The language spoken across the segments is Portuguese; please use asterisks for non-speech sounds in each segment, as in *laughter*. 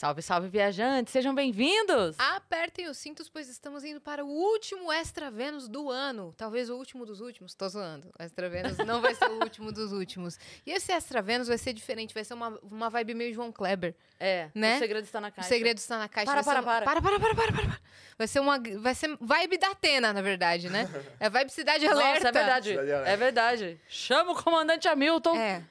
Salve, salve, viajantes! Sejam bem-vindos! Apertem os cintos, pois estamos indo para o último Extra Vênus do ano. Talvez o último dos últimos. Tô zoando. O Extra Vênus não vai ser o último dos últimos. E esse Extra Vênus vai ser diferente. Vai ser uma, uma vibe meio João Kleber. É, né? O segredo está na caixa. O segredo está na caixa. Para, para, para. Para, para, para, para, para. Vai ser uma... Vai ser vibe da Atena, na verdade, né? É vibe Cidade Alerta. Nossa, é verdade. É verdade. Chama o comandante Hamilton. É.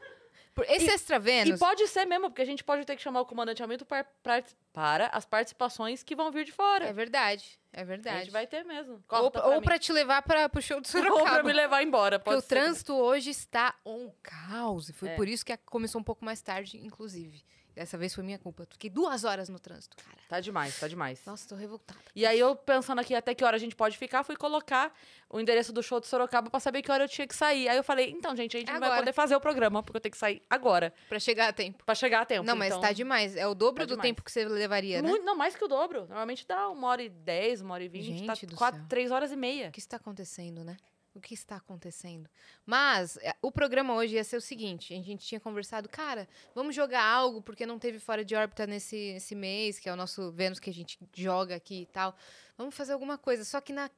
Esse é e, extra Vênus. E pode ser mesmo, porque a gente pode ter que chamar o comandante aumento para, para, para as participações que vão vir de fora. É verdade. É verdade. A gente vai ter mesmo. Corta ou para te levar para o show do *laughs* Sorocaba. Ou para me levar embora. Porque o trânsito hoje está um caos. e Foi é. por isso que começou um pouco mais tarde, inclusive. Dessa vez foi minha culpa. Fiquei duas horas no trânsito, cara. Tá demais, tá demais. Nossa, tô revoltada. E aí eu pensando aqui até que hora a gente pode ficar, fui colocar o endereço do show de Sorocaba pra saber que hora eu tinha que sair. Aí eu falei, então, gente, a gente agora. não vai poder fazer o programa, porque eu tenho que sair agora. Pra chegar a tempo. Pra chegar a tempo. Não, mas então... tá demais. É o dobro tá do demais. tempo que você levaria, né? Muito, não, mais que o dobro. Normalmente dá uma hora e dez, uma hora e vinte. Tá gente tá quatro, céu. três horas e meia. O que está acontecendo, né? o que está acontecendo? Mas eh, o programa hoje ia ser o seguinte: a gente tinha conversado, cara, vamos jogar algo porque não teve fora de órbita nesse, nesse mês, que é o nosso Vênus que a gente joga aqui e tal. Vamos fazer alguma coisa. Só que na.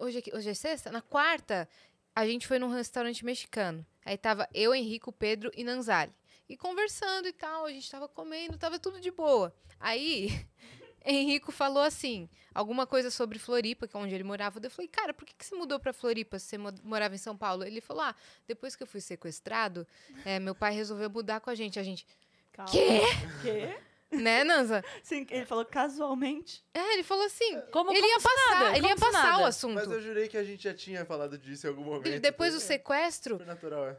Hoje, hoje é sexta? Na quarta, a gente foi num restaurante mexicano. Aí tava eu, Henrico, Pedro e Nanzali. E conversando e tal, a gente tava comendo, tava tudo de boa. Aí *laughs* Henrico falou assim, alguma coisa sobre Floripa, que é onde ele morava. Eu falei, cara, por que, que você mudou para Floripa se você morava em São Paulo? Ele falou, ah, depois que eu fui sequestrado, é, meu pai resolveu mudar com a gente. A gente, Calma. quê? Quê? Né, Nanza? Sim, ele falou casualmente. É, ele falou assim. Como, ele como ia passar, nada, ele ia passar o assunto. Mas eu jurei que a gente já tinha falado disso em algum momento. depois do é sequestro. Foi natural, é.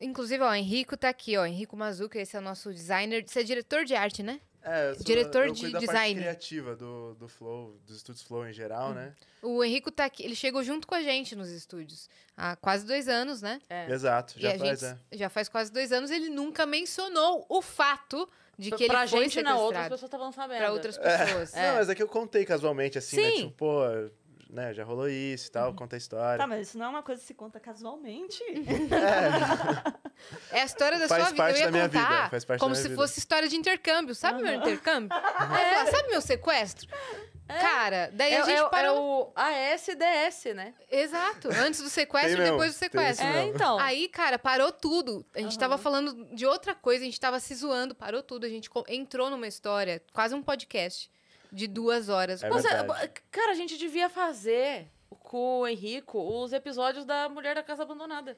Inclusive, ó, Henrico tá aqui, ó. Henrico Mazuca, esse é o nosso designer. Você é diretor de arte, né? É, sou, diretor de design. criativa do, do Flow, dos estúdios Flow em geral, hum. né? O Henrico tá aqui, ele chegou junto com a gente nos estúdios há quase dois anos, né? É. Exato, já faz, gente, é. Já faz quase dois anos, ele nunca mencionou o fato de que pra ele gente, foi gente, sequestrado. Pra gente, não, outras pessoas estavam sabendo. Pra outras pessoas. É. *laughs* Não, é. mas é que eu contei casualmente, assim, né? Sim. né? Tipo, pô né, já rolou isso e tal, uhum. conta a história. Tá, mas isso não é uma coisa que se conta casualmente. É, *laughs* é a história da faz sua vida. Parte eu da minha vida. Faz parte como da minha se vida. fosse história de intercâmbio. Sabe uhum. meu intercâmbio? *laughs* É. Sabe meu sequestro? É. Cara, daí é, a gente é, parou. É o ASDS, né? Exato. Antes do sequestro e depois do sequestro. É, então. Aí, cara, parou tudo. A gente uhum. tava falando de outra coisa, a gente tava se zoando, parou tudo. A gente entrou numa história, quase um podcast de duas horas. É Nossa, cara, a gente devia fazer com o Henrico os episódios da Mulher da Casa Abandonada.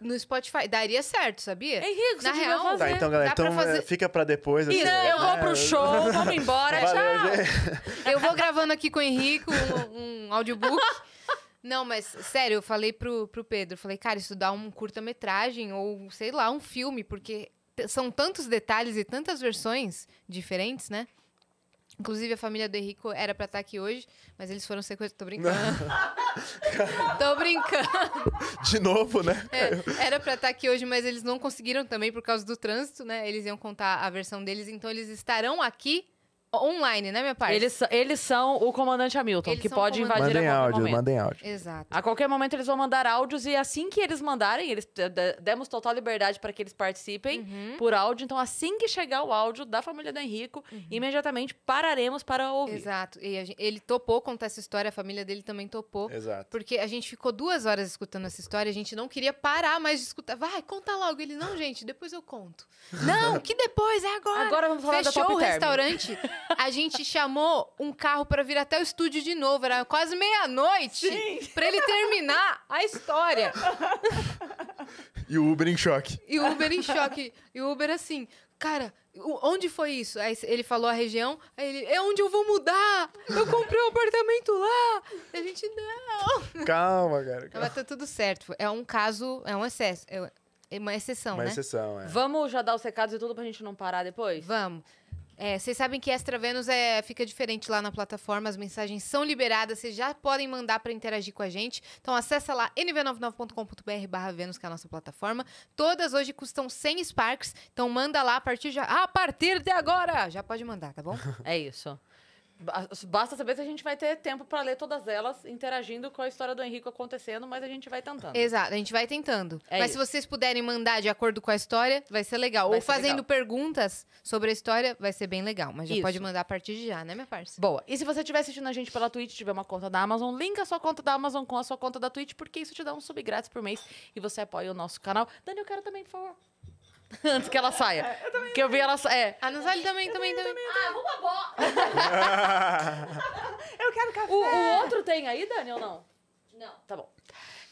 No Spotify. Daria certo, sabia? Henrico, Na real, fazer. Tá, então, galera, então, fazer... É, fica pra depois. Assim, não, eu vou pro é. show, vamos embora, Valeu, tchau. Eu vou gravando aqui com o Henrico um, um audiobook. Não, mas sério, eu falei pro, pro Pedro, falei, cara, dá um curta-metragem ou, sei lá, um filme, porque são tantos detalhes e tantas versões diferentes, né? Inclusive, a família do Henrico era pra estar tá aqui hoje, mas eles foram sequestrados. Tô brincando. *laughs* Tô brincando. De novo, né? É, era pra estar tá aqui hoje, mas eles não conseguiram também por causa do trânsito, né? Eles iam contar a versão deles, então eles estarão aqui Online, né, minha parte? Eles, eles são o comandante Hamilton, eles que pode invadir mandem a qualquer áudio, momento. Mandem áudio, Exato. A qualquer momento eles vão mandar áudios e assim que eles mandarem, eles demos total liberdade para que eles participem uhum. por áudio. Então, assim que chegar o áudio da família do Henrico, uhum. imediatamente pararemos para ouvir. Exato. E gente, ele topou contar essa história, a família dele também topou. Exato. Porque a gente ficou duas horas escutando essa história, a gente não queria parar mais de escutar. Vai, conta logo. Ele, não, gente, depois eu conto. *laughs* não, que depois, é agora. Agora vamos falar Fechou da Top o restaurante. *laughs* a gente chamou um carro para vir até o estúdio de novo. Era quase meia-noite para ele terminar a história. E o Uber em choque. E o Uber em choque. E o Uber assim, cara, onde foi isso? Aí ele falou a região, aí ele, é onde eu vou mudar! Eu comprei um apartamento lá! E a gente, não! Calma, cara. Calma. Mas tá tudo certo. É um caso, é um excesso. É uma exceção, uma né? Uma exceção, é. Vamos já dar os recados e tudo pra gente não parar depois? Vamos. É, vocês sabem que Extra Vênus é, fica diferente lá na plataforma, as mensagens são liberadas, vocês já podem mandar para interagir com a gente. Então acessa lá nv99.com.br barra Vênus, que é a nossa plataforma. Todas hoje custam 100 Sparks, então manda lá a partir de, a partir de agora! Já pode mandar, tá bom? *laughs* é isso. Basta saber se a gente vai ter tempo para ler todas elas, interagindo com a história do Henrique acontecendo, mas a gente vai tentando. Exato, a gente vai tentando. É mas isso. se vocês puderem mandar de acordo com a história, vai ser legal. Vai Ou ser fazendo legal. perguntas sobre a história, vai ser bem legal. Mas já isso. pode mandar a partir de já, né, minha parça? Boa. E se você estiver assistindo a gente pela Twitch, tiver uma conta da Amazon, linka a sua conta da Amazon com a sua conta da Twitch, porque isso te dá um sub grátis por mês e você apoia o nosso canal. Dani, eu quero também, por favor. *laughs* antes que ela saia. É, eu também. Que eu vi ela É. A ah, Nazali também, também, também, também. Ah, vamos *laughs* avó. eu quero café. O, o, outro tem aí, Dani, ou não? Não. Tá bom.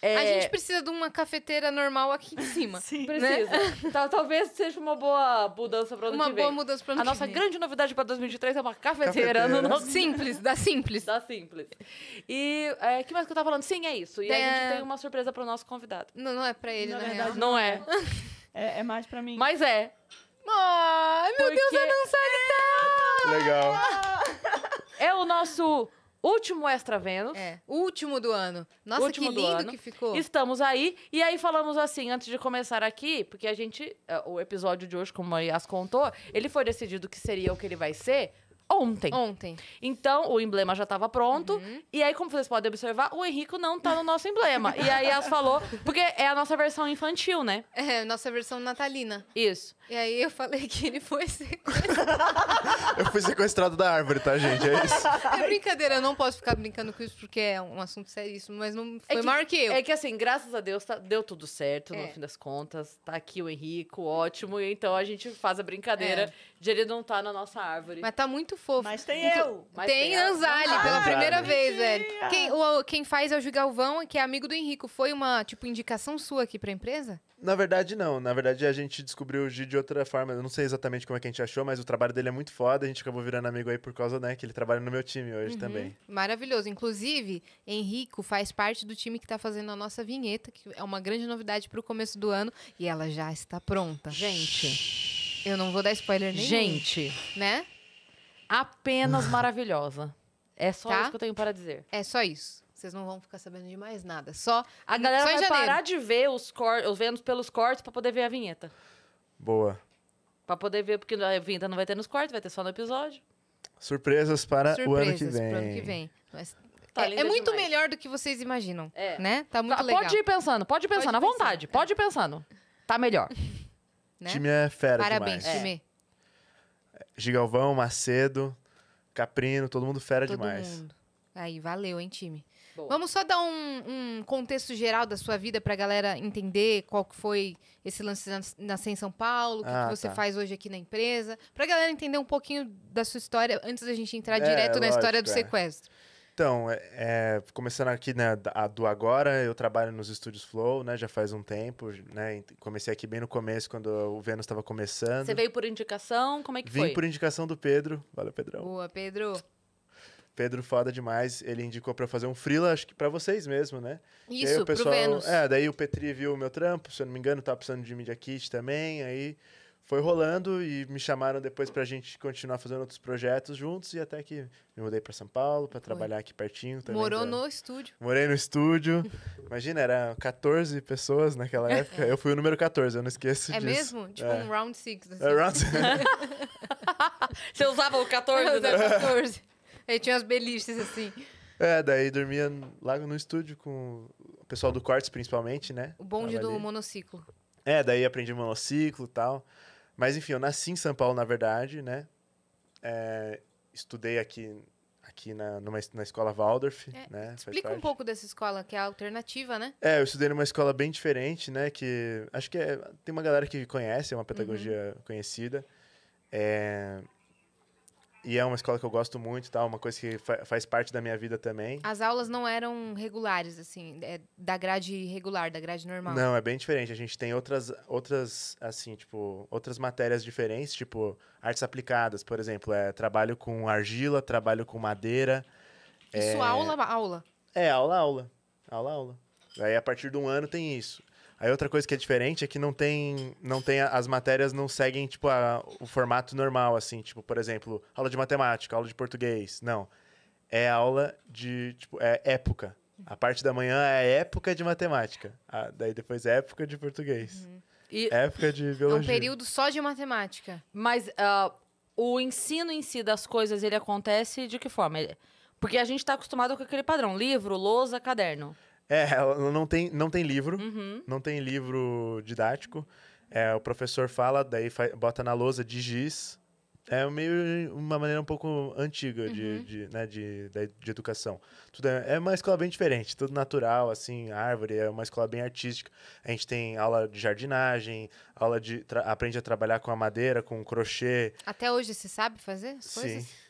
É... A gente precisa de uma cafeteira normal aqui em cima. *laughs* Sim. Né? Precisa. Né? Tal, talvez seja uma boa mudança para o ano uma que vem. Uma boa mudança para o ano A nossa vem. grande novidade para 2023 é uma cafeteira. cafeteira. No é nosso... Simples, da Simples. Da Simples. E o é, que mais que eu estava falando? Sim, é isso. E é... a gente é. tem uma surpresa para o nosso convidado. Não, não é para ele, na verdade, real. Não é. É, é mais pra mim. Mas é. Ai, meu Porque... Deus, eu não sei é... Legal. É o nosso último Extra Vênus. É, último do ano. Nossa, último que lindo que ficou. Estamos aí. E aí falamos assim, antes de começar aqui, porque a gente... É, o episódio de hoje, como a Yas contou, ele foi decidido que seria o que ele vai ser ontem. Ontem. Então, o emblema já estava pronto. Uhum. E aí, como vocês podem observar, o Henrico não está no nosso emblema. e aí, elas falou... Porque é a nossa versão infantil, né? É, nossa versão natalina. Isso. E aí, eu falei que ele foi sequestrado. *laughs* eu fui sequestrado da árvore, tá, gente? É isso. É brincadeira, eu não posso ficar brincando com isso, porque é um assunto seríssimo. Mas não é foi é que, maior que eu. É que, assim, graças a Deus, tá, deu tudo certo, é. no fim das contas. Tá aqui o Henrico, ótimo. Então, a gente faz a brincadeira é. de ele não estar tá na nossa árvore. Mas tá muito muito fofo. Mas tem eu. Mas tem, tem Anzali, ah, pela primeira vez, velho. Quem, o, quem faz é o Gil Galvão, que é amigo do Henrico. Foi uma, tipo, indicação sua aqui pra empresa? Na verdade, não. Na verdade, a gente descobriu o Gil de outra forma. Eu não sei exatamente como é que a gente achou, mas o trabalho dele é muito foda. A gente acabou virando amigo aí por causa, né, que ele trabalha no meu time hoje uhum. também. Maravilhoso. Inclusive, Henrico faz parte do time que tá fazendo a nossa vinheta, que é uma grande novidade pro começo do ano. E ela já está pronta. Gente. Eu não vou dar spoiler nenhum. Gente, né? apenas maravilhosa. É só tá? isso que eu tenho para dizer. É só isso. Vocês não vão ficar sabendo de mais nada. Só a galera só vai janeiro. parar de ver os cortes, os vendo pelos cortes para poder ver a vinheta. Boa. Para poder ver porque a vinheta não vai ter nos cortes, vai ter só no episódio. Surpresas para Surpresas o ano que vem. Para o ano que vem. Mas Tá é, é, muito demais. melhor do que vocês imaginam. É. Né? Tá muito tá, legal. Pode ir pensando, pode ir pensando, pode à vontade. Pode ir pensando. Tá melhor. *laughs* né? Time é fera Parabéns, demais. time. É. Gigalvão, Macedo, Caprino, todo mundo fera todo demais. Mundo. Aí, valeu, hein, time? Boa. Vamos só dar um, um, contexto geral da sua vida para a galera entender qual que foi esse lance na, nascer em São Paulo, o que, ah, que você tá. faz hoje aqui na empresa. Para a galera entender um pouquinho da sua história, antes da gente entrar é, direto lógico, na história do é. sequestro. É. Então, é, é, começando aqui né, a do agora, eu trabalho nos estúdios Flow, né? Já faz um tempo, né? Comecei aqui bem no começo, quando o Vênus estava começando. Você veio por indicação? Como é que Vim foi? Vim por indicação do Pedro. Valeu, Pedrão. Boa, Pedro. Pedro foda demais, ele indicou para fazer um freela, acho que para vocês mesmo, né? Isso, aí o pessoal, pro Vênus. É, daí o Petri viu o meu trampo, se eu não me engano, tava precisando de Media Kit também, aí foi rolando e me chamaram depois pra gente continuar fazendo outros projetos juntos e até que me mudei para São Paulo para trabalhar aqui pertinho também. Morou no estúdio. Morei no estúdio. Imagina, era 14 pessoas naquela é. época. Eu fui o número 14, eu não esqueço é disso. É mesmo? Tipo é. um round 6. Assim. É round 6. *laughs* Você usava o 14, né? 14. Aí tinha as beliches assim. É, daí dormia lá no estúdio com o pessoal do Cortes principalmente, né? O bonde do monociclo. É, daí aprendi monociclo e tal. Mas enfim, eu nasci em São Paulo, na verdade, né? É, estudei aqui aqui na, numa, na escola Waldorf, é, né? Explica um pouco dessa escola, que é a alternativa, né? É, eu estudei numa escola bem diferente, né? Que acho que é, tem uma galera que conhece, é uma pedagogia uhum. conhecida. É, e é uma escola que eu gosto muito, tá? uma coisa que fa faz parte da minha vida também. As aulas não eram regulares, assim, é da grade regular, da grade normal. Não, é bem diferente. A gente tem outras, outras assim, tipo, outras matérias diferentes, tipo, artes aplicadas, por exemplo. É, trabalho com argila, trabalho com madeira. Isso é... aula, aula? É, aula, aula. Aula, aula. Aí, a partir de um ano, tem isso. Aí outra coisa que é diferente é que não tem, não tem as matérias não seguem tipo a, o formato normal assim, tipo, por exemplo, aula de matemática, aula de português, não. É aula de, tipo, é época. A parte da manhã é época de matemática. Ah, daí depois é época de português. Uhum. E época de biologia. É um período só de matemática. Mas uh, o ensino em si das coisas, ele acontece de que forma? Porque a gente está acostumado com aquele padrão: livro, lousa, caderno. É, não tem, não tem livro, uhum. não tem livro didático. É, o professor fala, daí bota na lousa de giz. É meio uma maneira um pouco antiga de, uhum. de, né, de, de, de, educação. Tudo é, é, uma escola bem diferente, tudo natural, assim, árvore, é uma escola bem artística. A gente tem aula de jardinagem, aula de. aprende a trabalhar com a madeira, com crochê. Até hoje se sabe fazer? Sim. Coisas?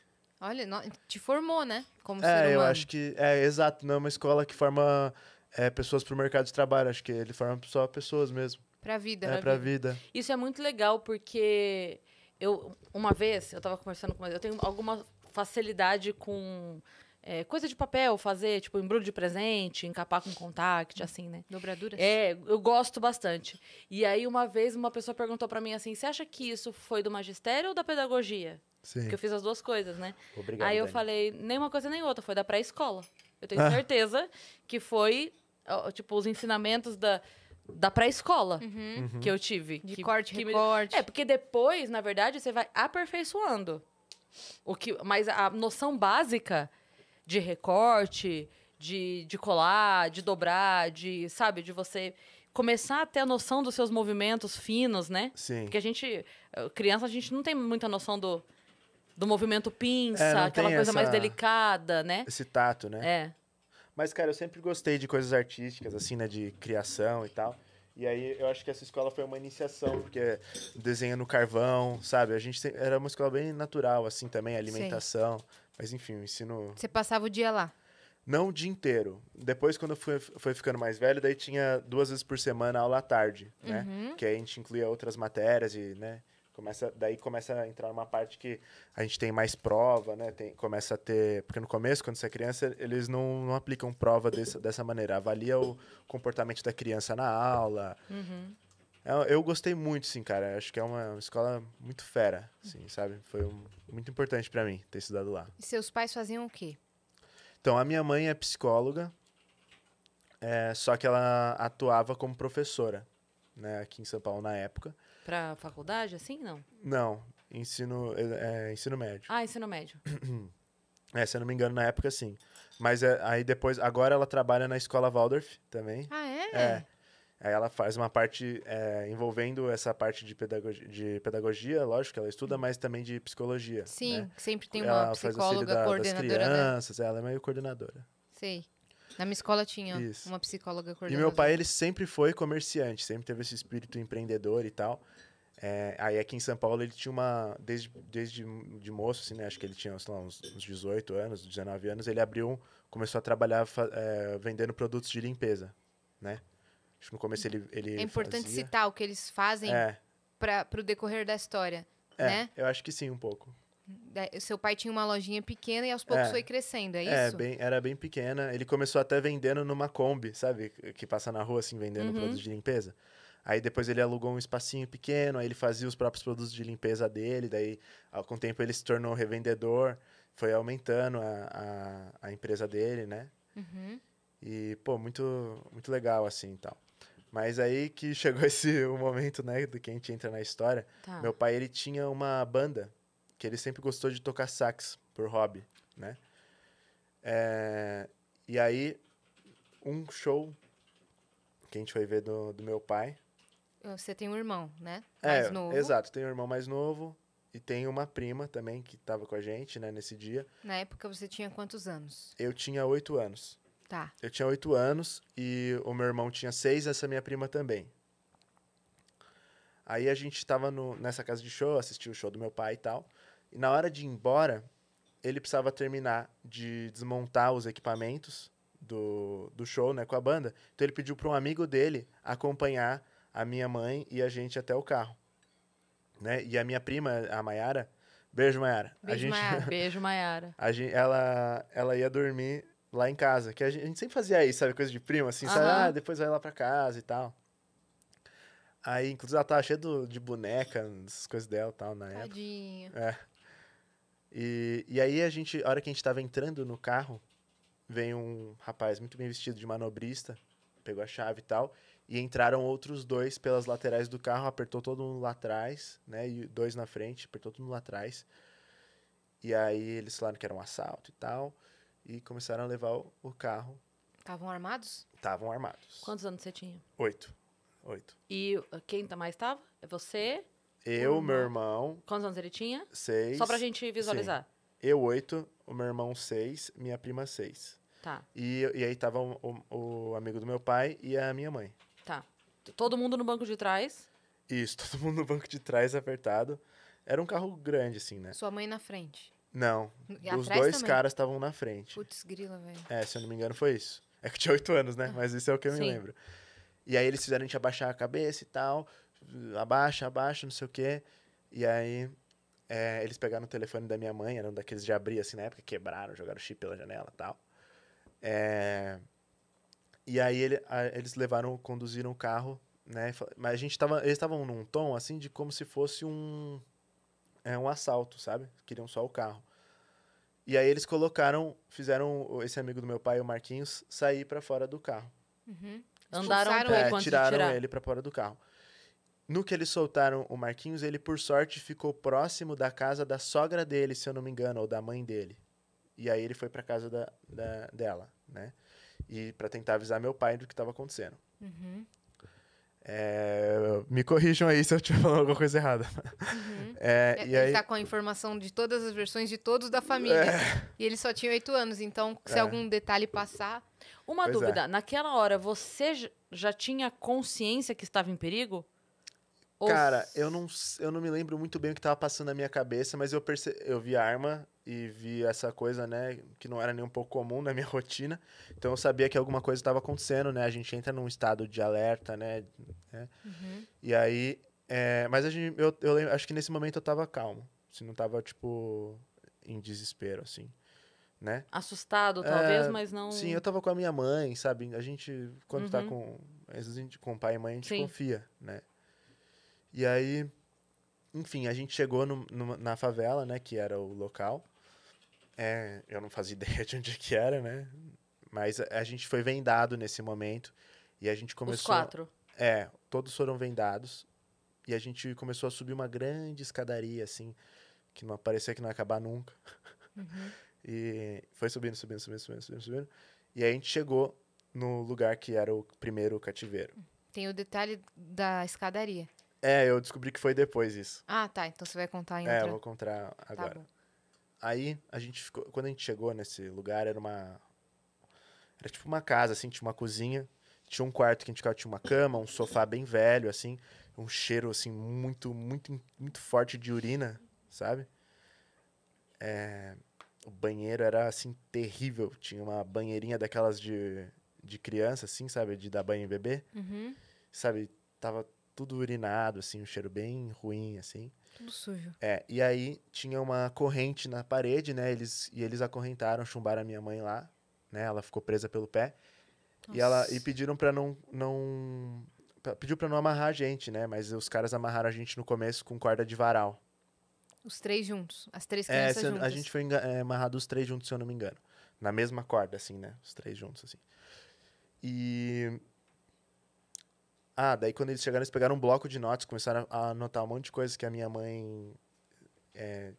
Olha, te formou, né? Como é, eu acho que. É, exato. Não é uma escola que forma é, pessoas para o mercado de trabalho. Acho que ele forma só pessoas mesmo. Para a vida. É, para a vida. vida. Isso é muito legal, porque eu, uma vez, eu estava conversando com uma. Eu tenho alguma facilidade com. É, coisa de papel, fazer, tipo, embrulho de presente, encapar com contact, hum, assim, né? Dobraduras? É, eu gosto bastante. E aí, uma vez, uma pessoa perguntou para mim assim: você acha que isso foi do magistério ou da pedagogia? Sim. Porque eu fiz as duas coisas, né? Obrigado, Aí eu Dani. falei, nem uma coisa nem outra, foi da pré-escola. Eu tenho ah. certeza que foi, tipo, os ensinamentos da, da pré-escola uhum. uhum. que eu tive. De que, corte, que recorte. Me... É, porque depois, na verdade, você vai aperfeiçoando. O que, mas a noção básica de recorte, de, de colar, de dobrar, de, sabe, de você começar a ter a noção dos seus movimentos finos, né? Sim. Porque a gente, eh, criança, a gente não tem muita noção do, do movimento pinça, é, aquela coisa essa... mais delicada, né? Esse tato, né? É. Mas, cara, eu sempre gostei de coisas artísticas, assim, né? De criação e tal. E aí eu acho que essa escola foi uma iniciação, porque desenha no carvão, sabe? A gente era uma escola bem natural, assim, também, alimentação. Sim. Mas enfim, o ensino. Você passava o dia lá? Não o dia inteiro. Depois, quando eu fui, fui ficando mais velho, daí tinha duas vezes por semana aula à tarde, né? Uhum. Que aí a gente incluía outras matérias e, né? Começa, daí começa a entrar uma parte que a gente tem mais prova, né? Tem, começa a ter. Porque no começo, quando você é criança, eles não, não aplicam prova dessa maneira. Avalia o comportamento da criança na aula. Uhum. Eu, é, eu, gostei muito, sim, cara. Acho que é uma, uma escola muito fera, Sim, sabe? Foi um, muito importante para mim ter estudado lá. E seus pais faziam o quê? Então, a minha mãe é psicóloga, é, só que ela atuava como professora, né, aqui em São Paulo na época. Para faculdade, assim, não? Não, ensino, é, é ensino médio. Ah, ensino médio. *clears throat* É, se eu não me engano, na época, sim. Mas é, aí depois, agora ela trabalha na escola Waldorf também. Ah, é? É. Aí ela faz uma parte é, envolvendo essa parte de pedagogia, de pedagogia, lógico ela estuda, mas também de psicologia. Né? Sim, né? sempre tem uma ela psicóloga da, coordenadora. Das né? crianças, né? Ela é meio coordenadora. Sei. Na minha escola tinha Isso. uma psicóloga coordenadora. E meu pai, ele sempre foi comerciante, sempre teve esse espírito empreendedor e tal. É, aí aqui em São Paulo ele tinha uma. Desde, desde de moço, assim, né? Acho que ele tinha lá, uns, uns 18 anos, 19 anos, ele abriu, começou a trabalhar é, vendendo produtos de limpeza, né? Acho que no começo ele. ele é importante fazia... citar o que eles fazem é. para o decorrer da história. É, né? eu acho que sim, um pouco. É, seu pai tinha uma lojinha pequena e aos poucos é, foi crescendo, é, é isso? É, bem, era bem pequena. Ele começou até vendendo numa Kombi, sabe? Que passa na rua, assim, vendendo uhum. produtos de limpeza. Aí depois ele alugou um espacinho pequeno, aí ele fazia os próprios produtos de limpeza dele, daí ah, com o tempo ele se tornou revendedor, foi aumentando a, a, a empresa dele, né? Uhum. E, pô, muito, muito legal assim e tal. Mas aí que *laughs* chegou esse o momento, né, do que a gente entra na história. Tá. Meu pai, ele tinha uma banda que ele sempre gostou de tocar sax por hobby, né? É, e aí, um show que a gente foi ver do, do meu pai, você tem um irmão, né? É, mais é, novo. Exato, tem um irmão mais novo e tem uma prima também que estava com a gente, né, nesse dia. Na época você tinha quantos anos? Eu tinha oito anos. Tá. Eu tinha oito anos e o meu irmão tinha seis, essa minha prima também. Aí a gente estava nessa casa de show, assistiu o show do meu pai e tal. E na hora de ir embora, ele precisava terminar de desmontar os equipamentos do, do show, né, com a banda. Então ele pediu para um amigo dele acompanhar a minha mãe e a gente até o carro. Né? E a minha prima, a Maiara, beijo Maiara. Beijo, a gente, Maiara. *laughs* beijo A gente, ela, ela ia dormir lá em casa, que a gente, a gente sempre fazia isso, sabe, coisa de prima, assim, uhum. sabe, ah, depois vai lá pra casa e tal. Aí, inclusive, ela tava cheia do, de boneca, as coisas dela e tal, na Tadinha. época. É. E, e aí a gente, a hora que a gente tava entrando no carro, vem um rapaz muito bem vestido de manobrista, pegou a chave e tal, e entraram outros dois pelas laterais do carro, apertou todo mundo lá atrás, né? E dois na frente, apertou todo mundo lá atrás. E aí eles falaram que era um assalto e tal. E começaram a levar o, o carro. Estavam armados? Estavam armados. Quantos anos você tinha? Oito. Oito. E quem tá mais estava? É você? Eu, meu irmão. Quantos anos ele tinha? Seis. Só pra gente visualizar. Sim. Eu, oito. O meu irmão, seis. Minha prima, seis. Tá. E, e aí tava o, o amigo do meu pai e a minha mãe. Tá. Todo mundo no banco de trás? Isso, *laughs* todo mundo no banco de trás apertado. Era um carro grande, assim, né? Sua mãe na frente. Não. E os dois também? caras estavam na frente. Putz, grila, velho. É, se eu não me engano, foi isso. É que eu tinha oito anos, né? Ah. Mas isso é o que eu Sim. me lembro. E aí eles fizeram a gente abaixar a cabeça e tal. Abaixa, abaixa, não sei o quê. E aí é, eles pegaram o telefone da minha mãe, era um daqueles de abrir assim na época, quebraram, jogaram chip pela janela e tal. É, e aí ele, a, eles levaram, conduziram o carro, né? Mas a gente tava, eles estavam num tom assim de como se fosse um é um assalto, sabe? Queriam só o carro. E aí eles colocaram, fizeram esse amigo do meu pai, o Marquinhos, sair para fora do carro. Uhum. Andaram é, ele tiraram ele para fora do carro. No que eles soltaram o Marquinhos, ele por sorte ficou próximo da casa da sogra dele, se eu não me engano, ou da mãe dele. E aí ele foi para casa da, da, dela, né? e para tentar avisar meu pai do que estava acontecendo. Uhum. É, me corrijam aí se eu estiver falando alguma coisa errada. Uhum. *laughs* É, é ele tá aí... tá com a informação de todas as versões de todos da família. É. E ele só tinha oito anos, então se é. algum detalhe passar. Uma pois dúvida: é. naquela hora você já tinha consciência que estava em perigo? Ou... Cara, eu não, eu não me lembro muito bem o que tava passando na minha cabeça, mas eu, perce... eu vi a arma e vi essa coisa, né, que não era nem um pouco comum na *laughs* minha rotina. Então eu sabia que alguma coisa estava acontecendo, né? A gente entra num estado de alerta, né? né. Uhum. E aí. É... mas a gente, eu, eu lembro, acho que nesse momento eu tava calmo. Se assim, não tava, tipo, em desespero, assim. Né? Assustado, é, talvez, é, mas não. Sim, eu tava com a minha mãe, sabe? A gente, quando tá uhum. tá com, a gente, com pai e mãe, a gente sim. confia, né? E aí, enfim, a gente chegou no, no, na favela, né? Que era o local. É, eu não fazia *laughs* ideia de onde é que era, né? Mas a, a, gente foi vendado nesse momento. E a gente começou... Os quatro? É, todos foram vendados. E a gente começou a subir uma grande escadaria, assim, que não parecia que não ia acabar nunca. Uhum. *laughs* E foi subindo, subindo, subindo, subindo, subindo, subindo. E aí a gente chegou no lugar que era o primeiro cativeiro. Tem o detalhe da escadaria. É, eu descobri que foi depois isso. Ah, tá. Então você vai contar em É, eu vou contar tá agora. Tá Aí a gente ficou. Quando a gente chegou nesse lugar, era uma. Era tipo uma casa, assim, tinha uma cozinha, tinha um quarto que a gente ficava, tinha uma cama, um sofá bem velho, assim, um cheiro, assim, muito, muito, muito forte de urina, sabe? É, o banheiro era, assim, terrível. Tinha uma banheirinha daquelas de, de criança, assim, sabe? De dar banho em bebê. Uhum. Sabe? Tava tudo urinado, assim, um cheiro bem ruim, assim. Tudo sujo. É, e aí tinha uma corrente na parede, né? Eles, e eles acorrentaram, chumbaram a minha mãe lá, né? Ela ficou presa pelo pé. E ela e pediram para não não pediu para não amarrar a gente, né? Mas os caras amarraram a gente no começo com corda de varal. Os três juntos, as três é, crianças é, juntas. A gente foi é, amarrado os três juntos, se eu não me engano, na mesma corda assim, né? Os três juntos assim. E ah, daí quando eles chegaram, eles pegaram um bloco de notas, começaram a anotar um monte de coisa que a minha mãe. É,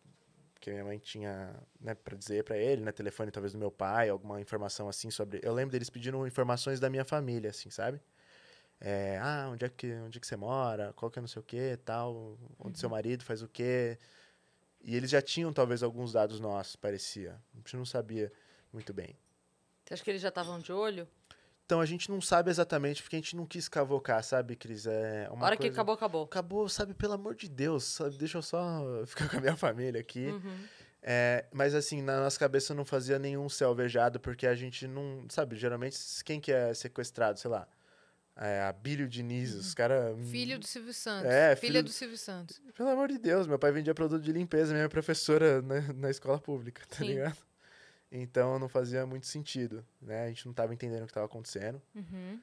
que a minha mãe tinha, né, pra dizer para ele, né? Telefone talvez do meu pai, alguma informação assim sobre. Eu lembro deles pedindo informações da minha família, assim, sabe? É, ah, onde é, que, onde é que você mora? Qual que é não sei o quê, tal? Onde uhum. seu marido faz o quê? E eles já tinham, talvez, alguns dados nossos, parecia. A gente não sabia muito bem. Você acha que eles já estavam de olho? Então a gente não sabe exatamente, porque a gente não quis cavocar, sabe, Cris? É uma hora coisa... que acabou, acabou. Acabou, sabe, pelo amor de Deus, sabe? Deixa eu só *laughs* ficar com a minha família aqui. Uhum. É, mas assim, na nossa cabeça não fazia nenhum céu vejado, porque a gente não. Sabe, geralmente quem que é sequestrado, sei lá. É, Abílio Diniz, os uhum. caras. Filho hum, do Silvio Santos. É, filha filho... do Silvio Santos. Pelo amor de Deus, meu pai vendia produto de limpeza, minha professora na, né, na escola pública, tá Sim. ligado? Então não fazia muito sentido, né? A gente não estava entendendo o que estava acontecendo. Uhum.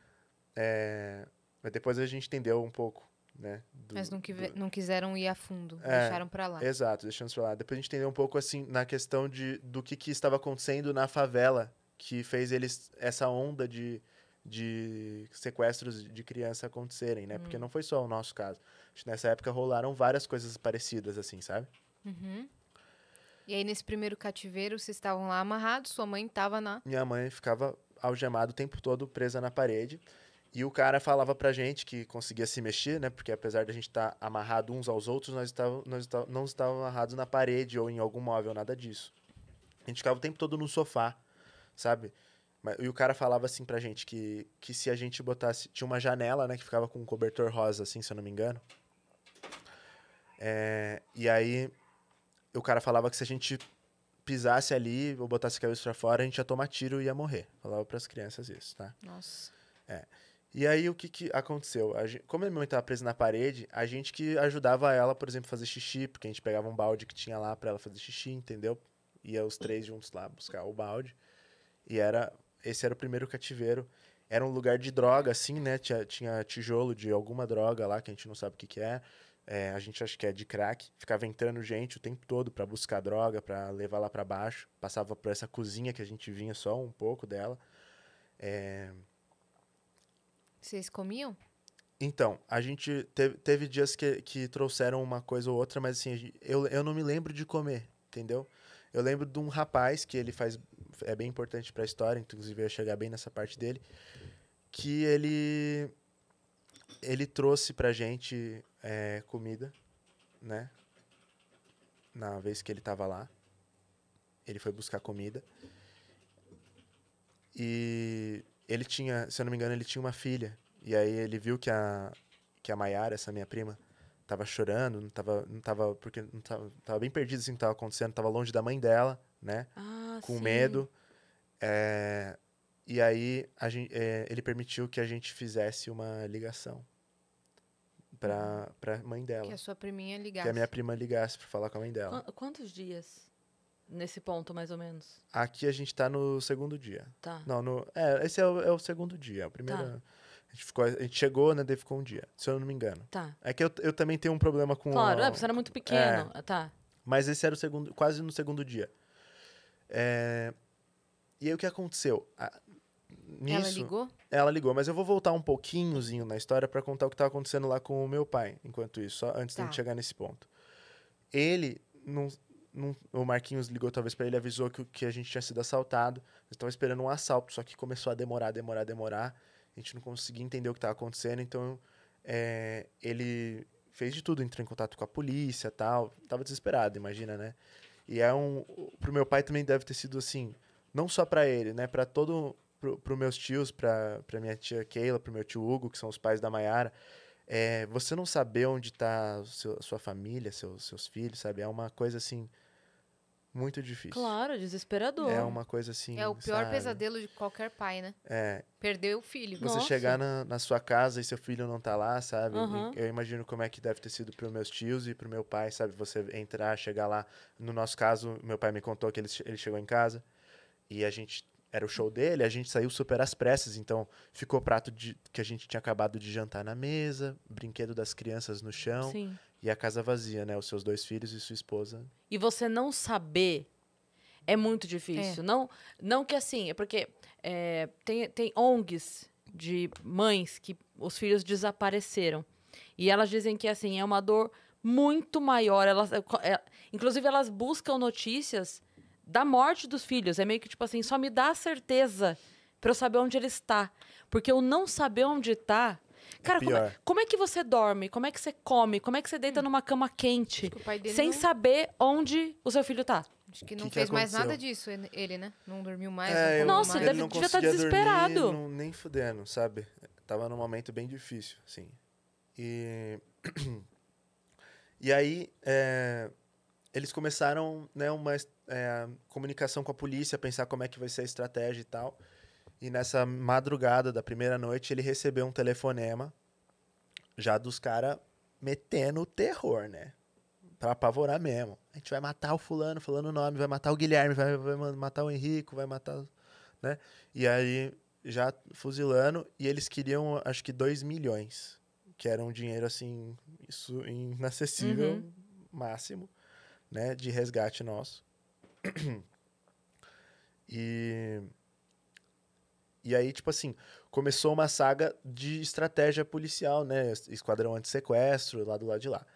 É, mas depois a gente entendeu um pouco, né? Do, mas não, que, do... não quiseram ir a fundo, é, deixaram para lá. Exato, deixamos para lá. Depois a gente entendeu um pouco assim na questão de, do que, que estava acontecendo na favela que fez eles essa onda de, de sequestros de criança acontecerem, né? Uhum. Porque não foi só o nosso caso. Nessa época rolaram várias coisas parecidas, assim, sabe? Uhum. E aí, nesse primeiro cativeiro, vocês estavam lá amarrados, sua mãe estava na. Minha mãe ficava algemada o tempo todo, presa na parede. E o cara falava pra gente que conseguia se mexer, né? Porque apesar de a gente estar tá amarrado uns aos outros, nós, estávamos, nós não estávamos amarrados na parede ou em algum móvel, nada disso. A gente ficava o tempo todo no sofá, sabe? E o cara falava assim pra gente que, que se a gente botasse. Tinha uma janela, né? Que ficava com um cobertor rosa, assim, se eu não me engano. É, e aí o cara falava que se a gente pisasse ali ou botasse a cabeça pra fora, a gente ia tomar tiro e ia morrer. Falava as crianças isso, tá? Nossa. É. E aí, o que, que aconteceu? Gente, como a minha mãe estava presa na parede, a gente que ajudava ela, por exemplo, fazer xixi, porque a gente pegava um balde que tinha lá para ela fazer xixi, entendeu? Ia os três juntos lá buscar o balde. E era esse era o primeiro cativeiro. Era um lugar de droga, assim, né? Tinha, tinha tijolo de alguma droga lá, que a gente não sabe o que, que é. É, a gente acho que é de crack, ficava entrando gente o tempo todo para buscar droga, para levar lá para baixo, passava por essa cozinha que a gente vinha só um pouco dela. É... Vocês comiam? Então, a gente teve, teve dias que, que trouxeram uma coisa ou outra, mas assim, eu, eu não me lembro de comer, entendeu? Eu lembro de um rapaz que ele faz. É bem importante para a história, inclusive eu ia chegar bem nessa parte dele. Que ele. Ele trouxe pra gente é, comida, né? Na vez que ele estava lá, ele foi buscar comida. E ele tinha, se eu não me engano, ele tinha uma filha. E aí ele viu que a, que a Maiara, essa minha prima, tava chorando, não tava, não tava, porque não tava, tava bem perdido assim, que tava acontecendo, tava longe da mãe dela, né? Ah, com sim. medo. É, e aí gente, é, ele permitiu que a gente fizesse uma ligação pra, uhum. pra mãe dela. Que a sua priminha ligasse. Que a minha prima ligasse pra falar com a mãe dela. Quantos dias? Nesse ponto, mais ou menos? Aqui a gente tá no segundo dia. Tá. Não, no, é, esse é o, é o segundo dia. É o primeiro. Tá. A gente, ficou, a gente chegou, né? Daí ficou um dia, se eu não me engano. Tá. É que eu, eu também tenho um problema com. Claro, o, é, você era muito pequeno. É, tá. Mas esse era o segundo, quase no segundo dia. É, e aí o que aconteceu? nisso. Ela ligou? Ela ligou, mas eu vou voltar um pouquinhozinho na história para contar o que estava tá acontecendo lá com o meu pai, enquanto isso, só antes tá. de gente chegar nesse ponto. Ele não, não, o Marquinhos ligou talvez para ele, avisou que, que a gente tinha sido assaltado. Eles estavam esperando um assalto, só que começou a demorar, demorar, demorar. A gente não conseguia entender o que estava acontecendo, então é, ele fez de tudo, entrou em contato com a polícia tal. Tava desesperado, imagina, né? E é um. Pro meu pai também deve ter sido assim, não só para ele, né? Para todo para os meus tios, para minha tia Keila, para meu tio Hugo, que são os pais da Maiara, é, você não saber onde está sua família, seus, seus filhos, sabe? É uma coisa assim muito difícil. Claro, desesperador. É uma coisa assim. É o pior sabe? pesadelo de qualquer pai, né? É. Perder o filho. Você Nossa. chegar na, na sua casa e seu filho não tá lá, sabe? Uhum. Eu imagino como é que deve ter sido para meus tios e para meu pai, sabe? Você entrar, chegar lá. No nosso caso, meu pai me contou que ele, ele chegou em casa e a gente era o show dele, a gente saiu super às pressas, então ficou prato de, que a gente tinha acabado de jantar na mesa, brinquedo das crianças no chão Sim. e a casa vazia, né? Os seus dois filhos e sua esposa. E você não saber é muito difícil. É. Não, não que assim, é porque é, tem, tem ONGs de mães que os filhos desapareceram. E elas dizem que assim, é uma dor muito maior. Elas, é, é inclusive, elas buscam notícias da morte dos filhos. É meio que tipo assim, só me dá a certeza para eu saber onde ele está. Porque eu não saber onde está. Cara, é como, é, como, é que você dorme? Como é que você come? Como é que você deita numa cama quente que sem não... saber onde o seu filho está? Acho que não que fez que mais nada disso, ele, né? Não dormiu mais. É, não Nossa, mais. ele deve, não devia tá estar desesperado. não, nem fudendo, sabe? Tava num momento bem difícil, assim. E. *clears throat* E aí, é, eles começaram né, uma é, comunicação com a polícia, pensar como é que vai ser a estratégia e tal. E nessa madrugada da primeira noite, ele recebeu um telefonema já dos caras metendo o terror, né? Pra apavorar mesmo. A gente vai matar o fulano, fulano o nome, vai matar o Guilherme, vai, vai matar o Henrico, vai matar. Né? E aí, já fuzilando, e eles queriam acho que 2 milhões, que era um dinheiro assim, isso inacessível, uhum. máximo né, de resgate nosso. *clears throat* E e aí, tipo assim, começou uma saga de estratégia policial, né? Esquadrão anti-sequestro, lá do lado de lá.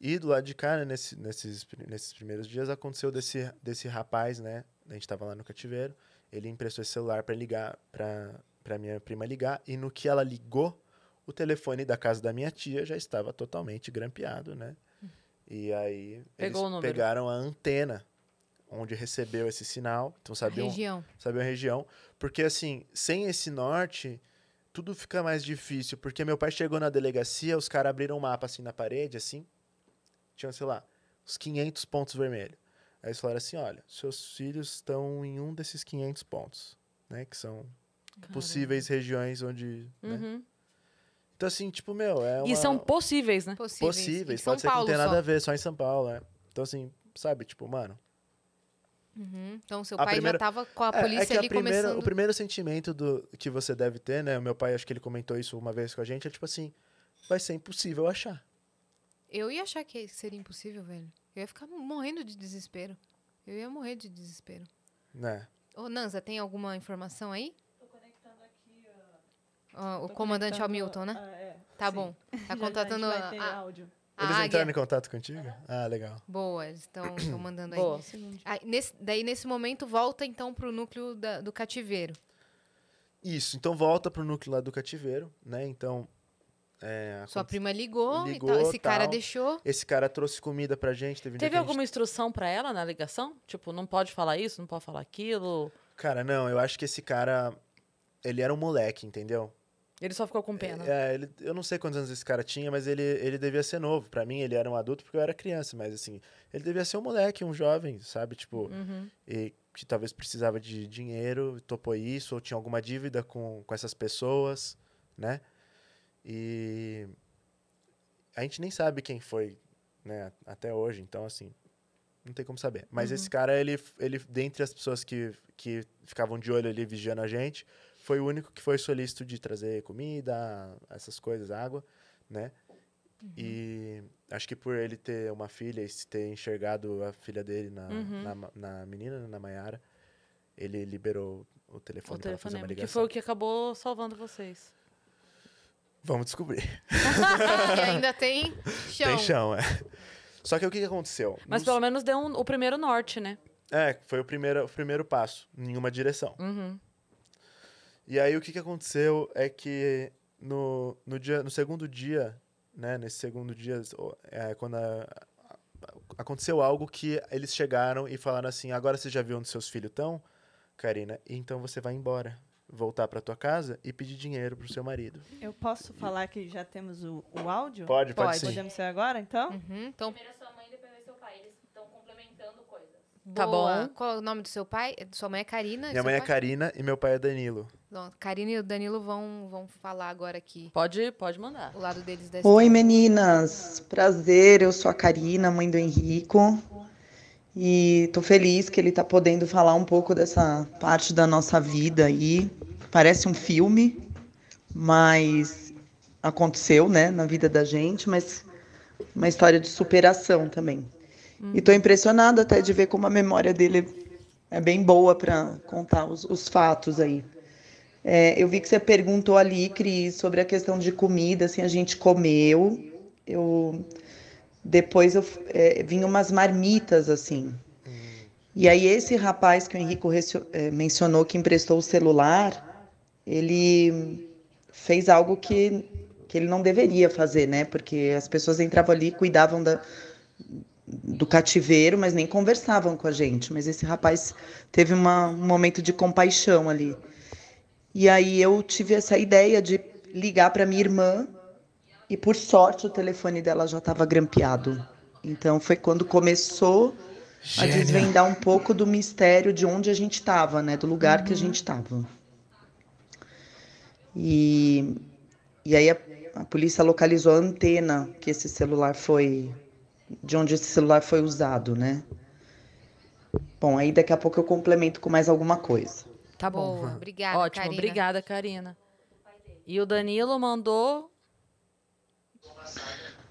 E do lado de cá, né, nesse, nesses, nesses primeiros dias, aconteceu desse, desse rapaz, né? A gente tava lá no cativeiro. Ele emprestou esse celular para ligar, pra, pra minha prima ligar. E no que ela ligou, o telefone da casa da minha tia já estava totalmente grampeado, né? E aí Pegou eles pegaram a antena onde recebeu esse sinal. Então sabiam, a região. sabiam a região. Porque assim, sem esse norte, tudo fica mais difícil. Porque meu pai chegou na delegacia, os caras abriram um mapa assim na parede, assim. Tinha, sei lá, uns 500 pontos vermelhos. Aí eles falaram assim, olha, seus filhos estão em um desses 500 pontos, né? Que são Caramba. possíveis regiões onde... Né? Uhum. Né? Então, assim, tipo, meu, é uma... E são possíveis, né? Possíveis. possíveis. Pode São ser Paulo que não tem nada só. a ver, só em São Paulo, né? Então, assim, sabe, tipo, mano... Uhum. Então, seu A pai primeira- já tava com a é, é polícia que ali primeira- começando... O primeiro sentimento do, que você deve ter, né? O meu pai, acho que ele comentou isso uma vez com a gente, é tipo assim, vai ser impossível achar. Eu ia achar que seria impossível, velho. Eu ia ficar morrendo de desespero. Eu ia morrer de desespero. Né? Ô, Nanza, tem alguma informação aí? Ah, o Tô comandante Hamilton, é né? Ah, é. Tá Sim. bom. Tá *laughs* contatando. já, já a, a, áudio. eles entraram em contato contigo? Ah, legal. Boa, eles estão *clears throat* mandando aí. Boa. aí nesse, daí, nesse momento, volta então para o núcleo da, do cativeiro. Isso, então volta para o núcleo lá do cativeiro, né? Então. É, Sua prima ligou, ligou esse tal. cara deixou. Esse cara trouxe comida pra gente. Teve, teve alguma gente... instrução para ela na ligação? Tipo, não pode falar isso, não pode falar aquilo? Cara, não, eu acho que esse cara. Ele era um moleque, entendeu? Ele só ficou com pena. É, é, ele, eu não sei quantos anos esse cara tinha, mas ele, ele devia ser novo. Para mim, ele era um adulto porque eu era criança, mas assim, ele devia ser um moleque, um jovem, sabe? Tipo, uhum. e, que talvez precisava de dinheiro, topou isso, ou tinha alguma dívida com, com essas pessoas, né? E a gente nem sabe quem foi, né, até hoje, então assim, não tem como saber. Mas uhum. esse cara, ele, ele, dentre as pessoas que, que ficavam de olho ali vigiando a gente, foi o único que foi solícito de trazer comida, essas coisas, água, né? Uhum. E acho que por ele ter uma filha e ter enxergado a filha dele na, uhum. na, na, menina, né, na Maiara, ele liberou o telefone para fazer uma ligação. Que foi o que acabou salvando vocês. Vamos descobrir. *laughs* e ainda tem chão. Tem chão, é. Só que o que aconteceu? Mas Nos... pelo menos deu um, o primeiro norte, né? É, foi o primeiro, o primeiro passo, em uma direção. Uhum. E aí o que, que aconteceu é que no, no, dia, no segundo dia, né? Nesse segundo dia, é, quando a, a, aconteceu algo que eles chegaram e falaram assim: agora você já viu onde seus filhos estão, Karina? Então você vai embora voltar para tua casa e pedir dinheiro para o seu marido. Eu posso falar que já temos o, o áudio? Pode, pode, pode sim. Podemos ser agora, então? Uhum, então... Primeiro sua mãe, depois o seu pai. Eles estão complementando coisas. Tá Boa. bom. Qual é o nome do seu pai? Sua mãe é Karina? Minha mãe é pai? é Karina e meu pai é Danilo. Karina e o Danilo vão, vão falar agora aqui. Pode, pode mandar. O lado deles da Oi, meninas. Prazer, eu sou a Karina, mãe do Henrico. E tô feliz que ele tá podendo falar um pouco dessa parte da nossa vida aí. Parece um filme, mas aconteceu, né, na vida da gente, mas uma história de superação também. E tô impressionada até de ver como a memória dele é bem boa para contar os, os fatos aí. É, eu vi que você perguntou ali, Cris, sobre a questão de comida, assim, a gente comeu. Eu depois eu é, umas marmitas assim. E aí esse rapaz que o Henrico é, mencionou que emprestou o celular, ele fez algo que, que ele não deveria fazer, né? Porque as pessoas entravam ali, cuidavam da, do cativeiro, mas nem conversavam com a gente. Mas esse rapaz teve uma, um momento de compaixão ali. E aí eu tive essa ideia de ligar para minha irmã e por sorte o telefone dela já estava grampeado. Então foi quando começou Gênia. a desvendar um pouco do mistério de onde a gente estava, né, do lugar uhum. que a uhum. gente estava. E e aí a, a polícia localizou a antena que esse celular foi de onde esse celular foi usado, né? Bom, aí daqui a pouco eu complemento com mais alguma coisa. Tá bom. Boa, *laughs* obrigada, Ótimo, Karina. obrigada, Karina. E o Danilo mandou.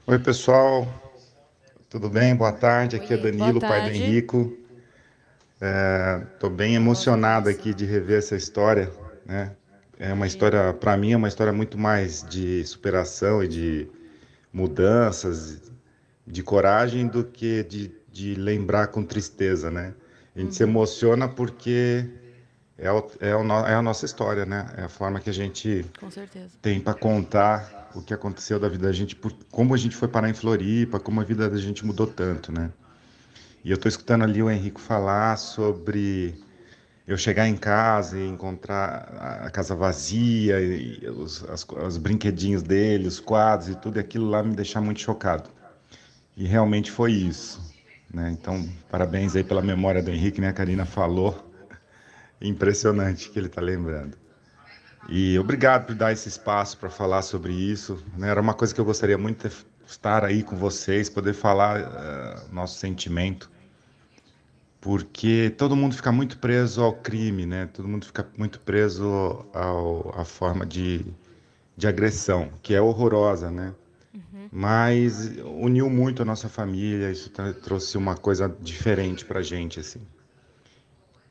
Oi, pessoal. Tudo bem? Boa tarde. Aqui é Oi, é Danilo, pai do Henrico. Estou é, bem emocionado aqui de rever essa história. Né? É uma história, para mim, é uma história muito mais de superação e de mudanças, de coragem, do que de, de lembrar com tristeza. Né? A gente uhum. se emociona porque é, o, é, o, é a nossa história, né? É a forma que a gente tem para contar o que aconteceu da vida da gente, por, como a gente foi parar em Floripa, como a vida da gente mudou tanto, né? E eu estou escutando ali o Henrique falar sobre eu chegar em casa e encontrar a casa vazia, os, as, os brinquedinhos dele, os quadros e tudo, e aquilo lá me deixar muito chocado. E realmente foi isso. Né? Então, parabéns aí pela memória do Henrique, né? A Karina falou Impressionante que ele está lembrando. E obrigado por dar esse espaço para falar sobre isso. Né? Era uma coisa que eu gostaria muito de estar aí com vocês, poder falar uh, nosso sentimento, porque todo mundo fica muito preso ao crime, né? Todo mundo fica muito preso à forma de, de agressão, que é horrorosa, né? Uhum. Mas uniu muito a nossa família, isso trouxe uma coisa diferente para gente, assim.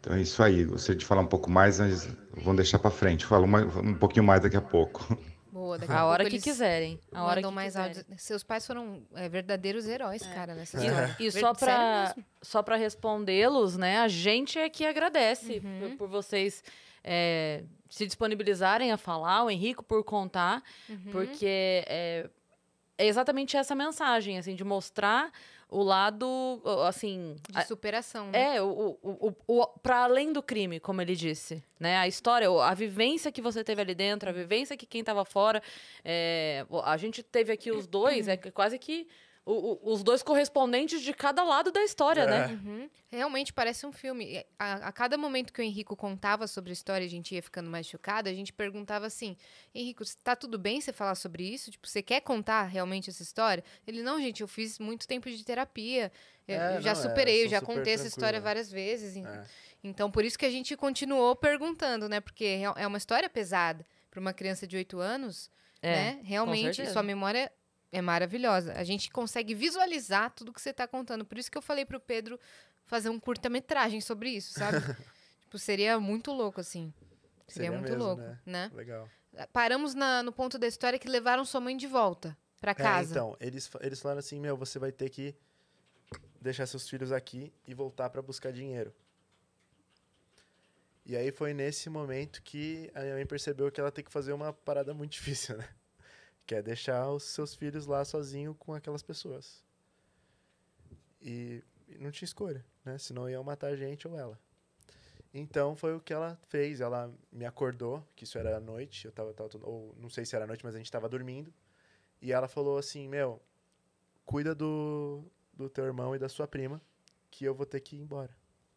Então é isso aí. Gostaria de falar um pouco mais, mas vamos deixar para frente. Falo um pouquinho mais daqui a pouco. Boa, daqui a, a hora que quiserem. A hora que mais quiserem. Seus pais foram é, verdadeiros heróis, é. cara, nessa história. E, e só para só para respondê-los, né? A gente é que agradece uhum. por, por, vocês é, se disponibilizarem a falar, o Henrico por contar, uhum. porque é, é exatamente essa mensagem, assim, de mostrar o lado, assim... De superação, a, né? É, o, o, o, o para além do crime, como ele disse, né? A história, a vivência que você teve ali dentro, a vivência que quem estava fora... É, a gente teve aqui os dois, é quase que o, o, os dois correspondentes de cada lado da história, né? é. né? Uhum. Realmente parece um filme. A, a, cada momento que o Henrico contava sobre a história, a gente ia ficando mais chocada, a gente perguntava assim: Henrico, tá tudo bem você falar sobre isso? Tipo, você quer contar realmente essa história? Ele, não, gente, eu fiz muito tempo de terapia. Eu, é, já não, é, superei, é, eu já contei tranquilo. essa história várias vezes. É. Então, por isso que a gente continuou perguntando, né? Porque é, é uma história pesada. Para uma criança de 8 anos, né? Realmente, sua memória é maravilhosa. A gente consegue visualizar tudo que você está contando. Por isso que eu falei para o Pedro fazer um curta-metragem sobre isso, sabe? *laughs* tipo, seria muito louco, assim. Seria, seria muito mesmo, louco, né? né? Legal. Paramos na, no ponto da história que levaram sua mãe de volta para é, casa. É, então, eles, eles falaram assim, meu, você vai ter que deixar seus filhos aqui e voltar para buscar dinheiro. E aí foi nesse momento que a minha mãe percebeu que ela tem que fazer uma parada muito *laughs* difícil, né? quer deixar os seus filhos lá sozinho com aquelas pessoas. E, e não tinha escolha, né? Senão iam matar a gente ou ela. Então foi o que ela fez. Ela me acordou, que isso era à noite, eu tava, tava ou não sei se era à noite, mas a gente estava dormindo. E ela falou assim: Meu, cuida do, do teu irmão e da sua prima, que eu vou ter que ir embora.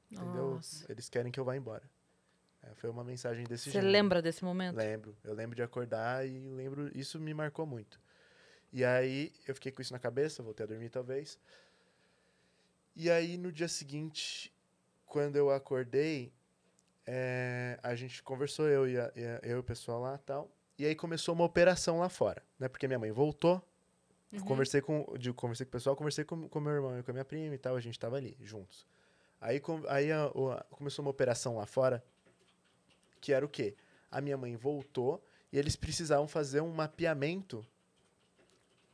Nossa. Entendeu? Eles querem que eu vá embora. É, foi uma mensagem desse Você gênero. lembra desse momento? Lembro. Eu lembro de acordar e lembro. Isso me marcou muito. E aí eu fiquei com isso na cabeça, voltei a dormir talvez. E aí no dia seguinte, quando eu acordei, é, a gente conversou, eu e, a, eu e o pessoal lá tal. E aí começou uma operação lá fora, né? Porque minha mãe voltou. Uhum. Conversei, com, de, conversei com o pessoal, conversei com, com meu irmão e com a minha prima e tal. A gente tava ali, juntos. Aí, com, aí a, a, começou uma operação lá fora que era o quê? A minha mãe voltou e eles precisavam fazer um mapeamento,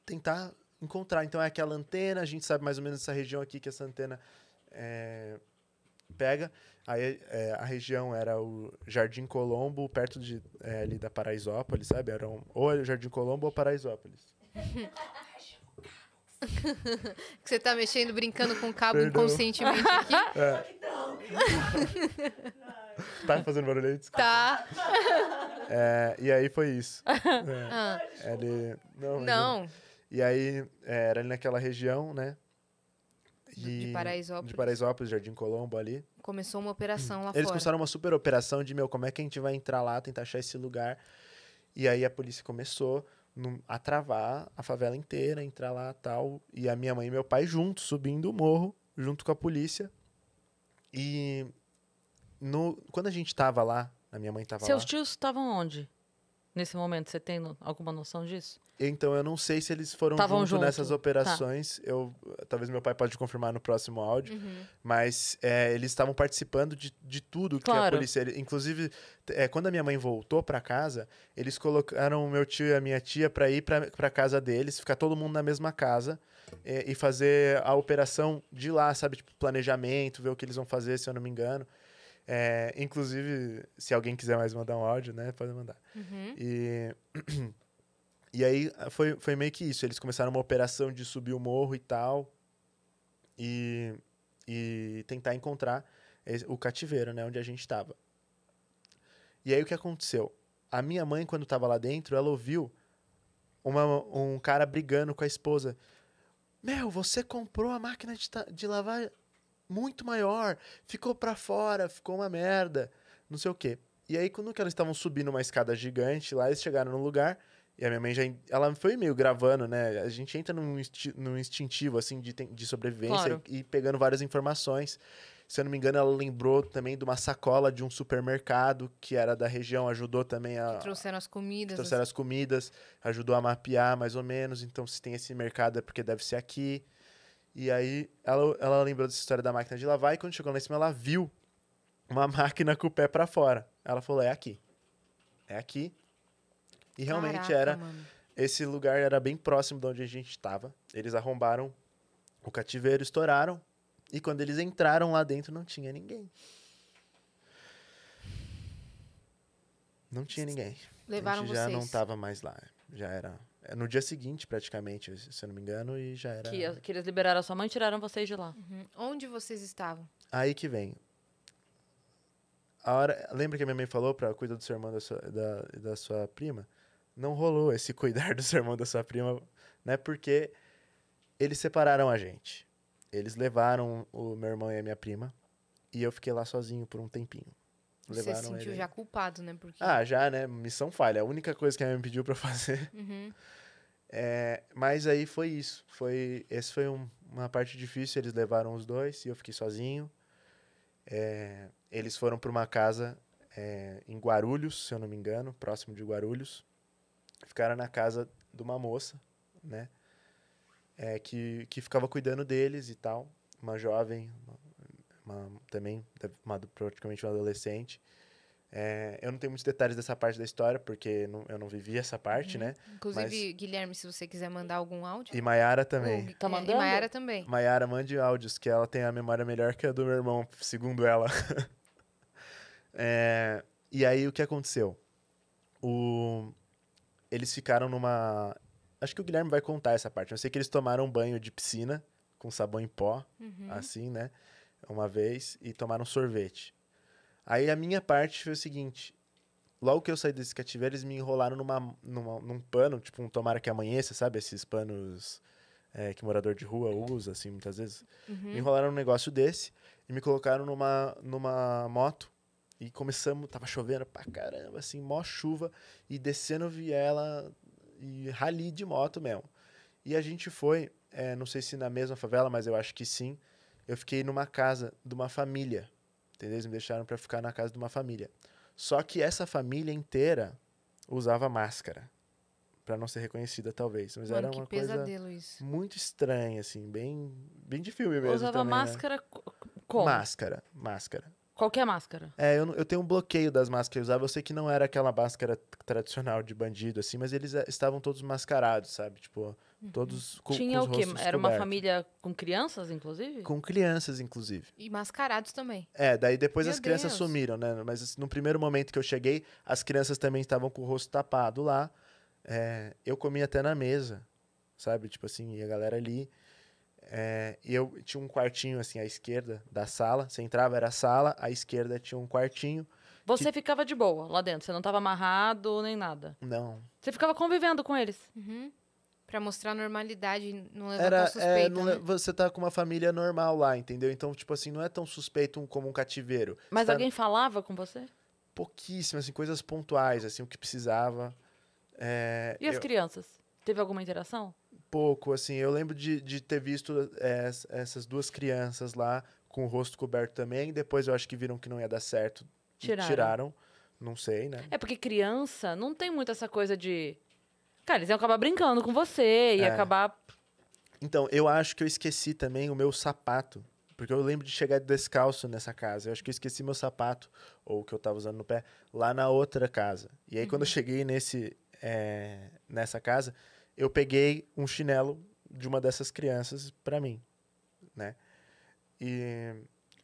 tentar encontrar. Então é aquela antena, a gente sabe mais ou menos essa região aqui que essa antena é, pega. Aí é, a região era o Jardim Colombo, perto de, é, ali da Paraisópolis, sabe? Era um, ou o Jardim Colombo ou Paraisópolis. *laughs* que você tá mexendo, brincando com o cabo Perdão. inconscientemente aqui. É. *laughs* tá fazendo barulho aí? Desculpa. Tá. É, e aí foi isso. *laughs* É, ah. Ele... Não. não. E aí é, era ali naquela região, né? E... de Paraisópolis. De Paraisópolis, Jardim Colombo ali. Começou uma operação lá Eles fora. Eles começaram uma super operação de, meu, como é que a gente vai entrar lá, tentar achar esse lugar. E aí a polícia começou a travar a favela inteira, entrar lá tal. E a minha mãe e meu pai juntos, subindo o morro, junto com a polícia. E no, quando a gente estava lá, a minha mãe estava lá. Seus tios estavam onde? Nesse momento, você tem alguma noção disso? Então, eu não sei se eles foram junto, nessas tá. operações. Tá. Eu, talvez meu pai pode confirmar no próximo áudio. Uhum. Mas é, eles estavam participando de, de tudo que claro. a polícia... Inclusive, é, quando a minha mãe voltou para casa, eles colocaram meu tio e a minha tia para ir para casa deles, ficar todo mundo na mesma casa é, e fazer a operação de lá, sabe? Tipo, planejamento, ver o que eles vão fazer, se eu não me engano. É, inclusive, se alguém quiser mais mandar um áudio, né? Pode mandar. Uhum. E, *clears throat* e aí ah, foi, foi meio que isso. Eles começaram uma operação de subir o morro e tal. E, e tentar encontrar o cativeiro, né? Onde a gente estava. E aí o que aconteceu? A minha mãe, quando estava lá dentro, ela ouviu uma, um cara brigando com a esposa. Meu, você comprou a máquina de, de lavar muito maior, ficou para fora, ficou uma merda, não sei o quê. E aí, quando que elas estavam subindo uma escada gigante lá, eles chegaram no lugar, e a minha mãe já. Ela foi meio gravando, né? A gente entra num, insti num instintivo, assim, de, de sobrevivência claro. e, e, pegando várias informações. Se eu não me engano, ela lembrou também de uma sacola de um supermercado que era da região, ajudou também a. Que trouxeram as comidas. trouxeram as... as comidas, ajudou a mapear mais ou menos. Então, se tem esse mercado é porque deve ser aqui. E aí ela, ela lembrou dessa história da máquina de lavar e quando chegou lá em cima ela viu uma *laughs* máquina com o pé para fora. Ela falou: "É aqui. É aqui". E realmente Caraca, era mano. esse lugar era bem próximo de onde a gente estava. Eles arrombaram o cativeiro, estouraram e quando eles entraram lá dentro não tinha ninguém. Não tinha ninguém. Levaram a gente já vocês. não estava mais lá. Já era é no dia seguinte, praticamente, se eu não me engano, e já era. Que, que eles liberaram a sua mãe e tiraram vocês de lá. Uhum. Onde vocês estavam? Aí que vem. A hora, lembra que a minha mãe falou para cuidar do seu irmão da da, da sua prima? Não rolou esse cuidar do seu irmão da sua prima, né? Porque eles separaram a gente. Eles levaram o meu irmão e a minha prima e eu fiquei lá sozinho por um tempinho. Levaram Você se sentiu ele. já culpado, né? Porque... Ah, já, né? Missão falha. É a única coisa que a minha me pediu para fazer. Uhum. É, mas aí foi isso. Foi, esse foi um, uma parte difícil. Eles levaram os dois e eu fiquei sozinho. É, eles foram para uma casa é, em Guarulhos, se eu não me engano, próximo de Guarulhos. Ficaram na casa de uma moça, né? É, que, que ficava cuidando deles e tal. Uma jovem, uma, uma, também uma, praticamente uma adolescente. É, eu não tenho muitos detalhes dessa parte da história, porque não, eu não vivi essa parte, uhum. né? Inclusive, Mas... Guilherme, se você quiser mandar algum áudio. E Maiara também. Hum, tá é, mandando? E Maiara também. Maiara, mande áudios, que ela tem a memória melhor que a do meu irmão, segundo ela. *laughs* é, e aí, o que aconteceu? O... Eles ficaram numa. Acho que o Guilherme vai contar essa parte. Eu sei que eles tomaram banho de piscina com sabão em pó, uhum. assim, né? Uma vez, e tomaram sorvete. Aí a minha parte foi o seguinte: logo que eu saí desse cativeiro, eles me enrolaram numa, numa num pano, tipo um tomara que amanheça, sabe? Esses panos é, que morador de rua usa, assim, muitas vezes. Uhum. Me enrolaram num negócio desse e me colocaram numa, numa moto. E começamos, tava chovendo pra caramba, assim, mó chuva, e descendo viela e rali de moto mesmo. E a gente foi, é, não sei se na mesma favela, mas eu acho que sim. Eu fiquei numa casa de uma família eles me deixaram para ficar na casa de uma família. Só que essa família inteira usava máscara para não ser reconhecida talvez, mas Mano, era uma coisa isso. muito estranha assim, bem bem de filme mesmo Usava também, né? máscara né? como? Máscara, máscara. Qualquer máscara. É, eu, eu tenho um bloqueio das máscaras que eu usava. Eu sei que não era aquela máscara tradicional de bandido, assim, mas eles eh, estavam todos mascarados, sabe? Tipo, uhum. todos com Tinha com o quê? Era cobertos. uma família com crianças, inclusive? Com crianças, inclusive. E mascarados também. É, daí depois Meu as crianças Deus. sumiram, né? Mas assim, no primeiro momento que eu cheguei, as crianças também estavam com o rosto tapado lá. É, eu comi até na mesa, sabe? Tipo assim, e a galera ali. É, e eu tinha um quartinho assim à esquerda da sala. Você entrava, era a sala, à esquerda tinha um quartinho. Você que... ficava de boa lá dentro, você não estava amarrado nem nada. Não. Você ficava convivendo com eles. Uhum. Pra mostrar normalidade, não levantar era, é, suspeita, é, não, né? Você tá com uma família normal lá, entendeu? Então, tipo assim, não é tão suspeito como um cativeiro. Mas alguém falava com você? Pouquíssimo, assim, coisas pontuais, assim, o que precisava. É, e as eu... crianças? Teve alguma interação? pouco, assim. Eu lembro de, de ter visto é, essas duas crianças lá com o rosto coberto também. Depois eu acho que viram que não ia dar certo. Tiraram. tiraram. Não sei, né? É porque criança não tem muito essa coisa de. Cara, eles iam acabar brincando com você e é. acabar. Então, eu acho que eu esqueci também o meu sapato. Porque eu lembro de chegar descalço nessa casa. Eu acho que eu esqueci meu sapato, ou o que eu tava usando no pé, lá na outra casa. E aí, uhum. quando eu uhum. cheguei nesse, é, nessa casa, eu peguei um chinelo de uma dessas crianças para mim, né? E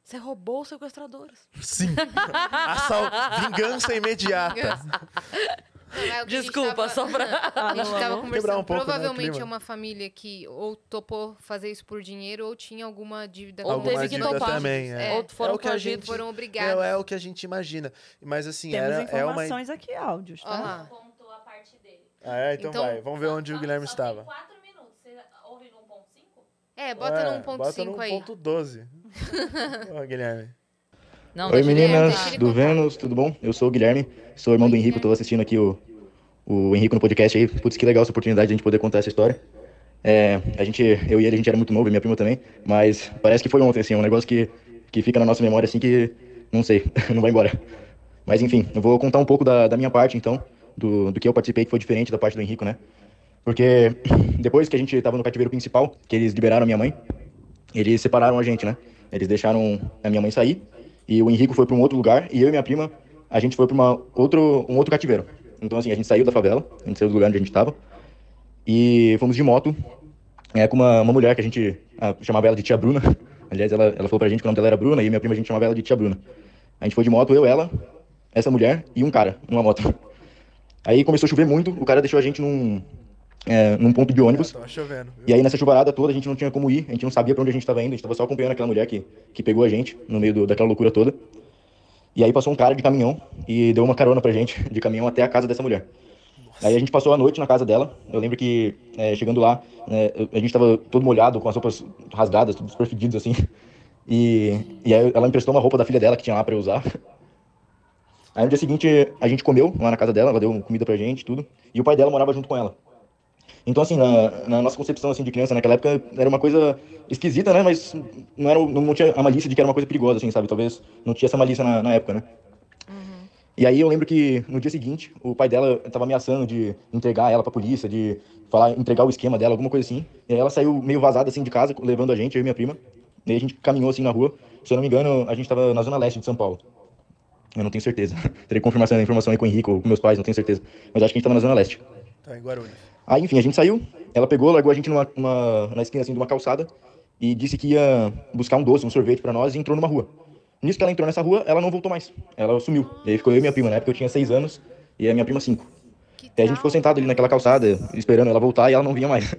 você roubou os sequestradores. Sim. Assal... Vingança imediata. É Desculpa, tava... só pra. *laughs* A gente ah, tava conversando. Quebrar um pouco, né, Provavelmente né, é uma família que ou topou fazer isso por dinheiro ou tinha alguma dívida. Ou teve que topar. Também, é. É. Ou foram é que a gente... foram obrigados. É, é, o que a gente imagina. Mas assim, Temos era, informações é uma... aqui, áudios, tá? Uhum. Ah, é? Então, então vai. Vamos ver onde o Guilherme estava. Quatro minutos. Você no 1.5? É, bota no 1.5 aí. Bota no 1.12. *laughs* Ô, Guilherme. Não, Oi, meninas do Vênus, tudo bom? Eu sou o Guilherme, sou irmão do Henrique, estou assistindo aqui o, o Henrique no podcast aí. Putz, que legal essa oportunidade de a gente poder contar essa história. É, a gente, eu e ele, a gente era muito novo, e minha prima também, mas parece que foi ontem, assim, um negócio que, que fica na nossa memória, assim, que não sei, *laughs* não vai embora. Mas enfim, eu vou contar um pouco da, da minha parte, então do, do que eu participei, que foi diferente da parte do Henrico, né? Porque *clears throat* depois que a gente estava no cativeiro principal, que eles liberaram a minha mãe, eles separaram a gente, né? Eles deixaram a minha mãe sair e o Henrico foi para um outro lugar e eu e minha prima, a gente foi para outro, um outro cativeiro. Então, assim, a gente saiu da favela, a gente saiu do lugar onde a gente estava e fomos de moto é, com uma, uma mulher que a gente a, chamava ela de Tia Bruna. *laughs* Aliás, ela, ela falou pra gente que o nome dela era Bruna e minha prima a gente chamava ela de Tia Bruna. A gente foi de moto, eu, ela, essa mulher e um cara, uma moto. Aí começou a chover muito, o cara deixou a gente num, é, num ponto de ônibus. Ah, chovendo, e aí nessa chuvarada toda a gente não tinha como ir, a gente não sabia para onde a gente estava indo, a gente estava só acompanhando aquela mulher que, que pegou a gente no meio do, daquela loucura toda. E aí passou um cara de caminhão e deu uma carona pra gente de caminhão até a casa dessa mulher. Nossa. Aí a gente passou a noite na casa dela. Eu lembro que é, chegando lá, né, a gente estava todo molhado, com as roupas rasgadas, todos perfididos assim. E, e aí ela emprestou uma roupa da filha dela que tinha lá para usar. Aí no dia seguinte a gente comeu lá na casa dela, ela deu comida pra gente, tudo. E o pai dela morava junto com ela. Então, assim, na, na nossa concepção assim, de criança naquela época era uma coisa esquisita, né? Mas não, era, não tinha a malícia de que era uma coisa perigosa, assim, sabe? Talvez não tinha essa malícia na, na época, né? Uhum. E aí eu lembro que no dia seguinte o pai dela estava ameaçando de entregar ela para polícia, de falar entregar o esquema dela, alguma coisa assim. E aí ela saiu meio vazada assim de casa, levando a gente, eu e minha prima. E aí a gente caminhou assim na rua. Se eu não me engano, a gente estava na zona leste de São Paulo. Eu não tenho certeza. *laughs* Teria confirmação da informação aí é com o Henrique ou com meus pais, não tenho certeza. Mas acho que a gente tava tá na Zona Leste. Tá, em Guarulhos. Aí, enfim, a gente saiu. Ela pegou, largou a gente numa, numa, na esquina assim, de uma calçada e disse que ia buscar um doce, um sorvete para nós e entrou numa rua. Nisso que ela entrou nessa rua, ela não voltou mais. Ela sumiu. E aí ficou eu e minha prima, né? Porque eu tinha seis anos e a minha prima cinco. Que e a gente ficou sentado ali naquela calçada, esperando ela voltar e ela não vinha mais.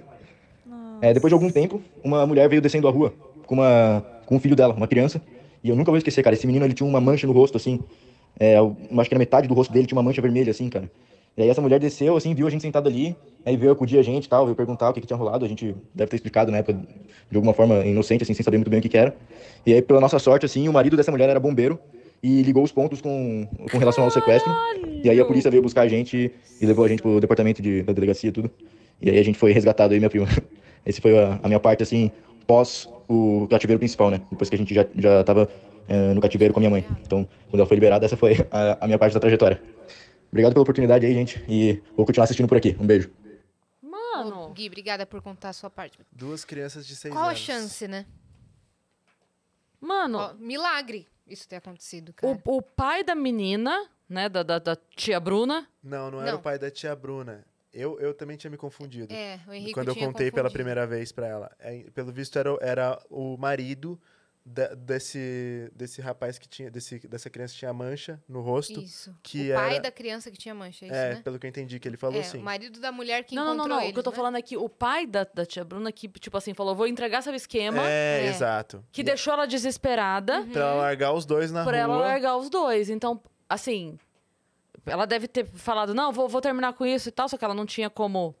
É, depois de algum tempo, uma mulher veio descendo a rua com, uma, com um filho dela, uma criança. E eu nunca vou esquecer, cara. Esse menino ele tinha uma mancha no rosto, assim. É, acho que na metade do rosto dele tinha uma mancha vermelha, assim, cara. E aí essa mulher desceu, assim, viu a gente sentado ali, aí veio acudir a gente e tal, veio perguntar o que, que, tinha rolado, a gente deve ter explicado na época de alguma forma inocente, assim, sem saber muito bem o que, que era. E aí, pela nossa sorte, assim, o marido dessa mulher era bombeiro e ligou os pontos com, com relação ao sequestro. E aí a polícia veio buscar a gente e levou a gente pro departamento de, da delegacia e tudo. E aí a gente foi resgatado aí, minha prima. *laughs* Essa foi a, a minha parte, assim, pós o cativeiro principal, né? Depois que a gente já, já tava é, no cativeiro com a minha mãe. Então, quando ela foi liberada, essa foi a, a minha parte da trajetória. Obrigado pela oportunidade aí, gente, e vou continuar assistindo por aqui. Um beijo. Mano, Gui, obrigada por contar a sua parte. Duas crianças de seis Qual anos. Qual a chance, né? Mano, milagre isso ter acontecido, cara. O, o pai da menina, né, da, da, da tia Bruna? Não, não, era Não. o pai da tia Bruna. Eu, eu também tinha me confundido. É, o Henrique Quando eu contei confundido. pela primeira vez pra ela. É, pelo visto, era, era o marido de, desse, desse rapaz que tinha, desse, dessa criança que tinha mancha no rosto. Isso. Que o pai da criança que tinha mancha, é, isso, é né? pelo que eu entendi, que ele falou é, assim. O marido da mulher que não, encontrou Não, não, não. o que eu tô né? falando é que o pai da, da tia Bruna, que, tipo assim, falou: vou entregar, seu esquema. É, é. exato. Que deixou ela desesperada. Uhum. Pra ela largar os dois na pra rua. Pra ela largar os dois. Então, assim. Ela deve ter falado, não, vou, vou terminar com isso e tal, só que ela não tinha como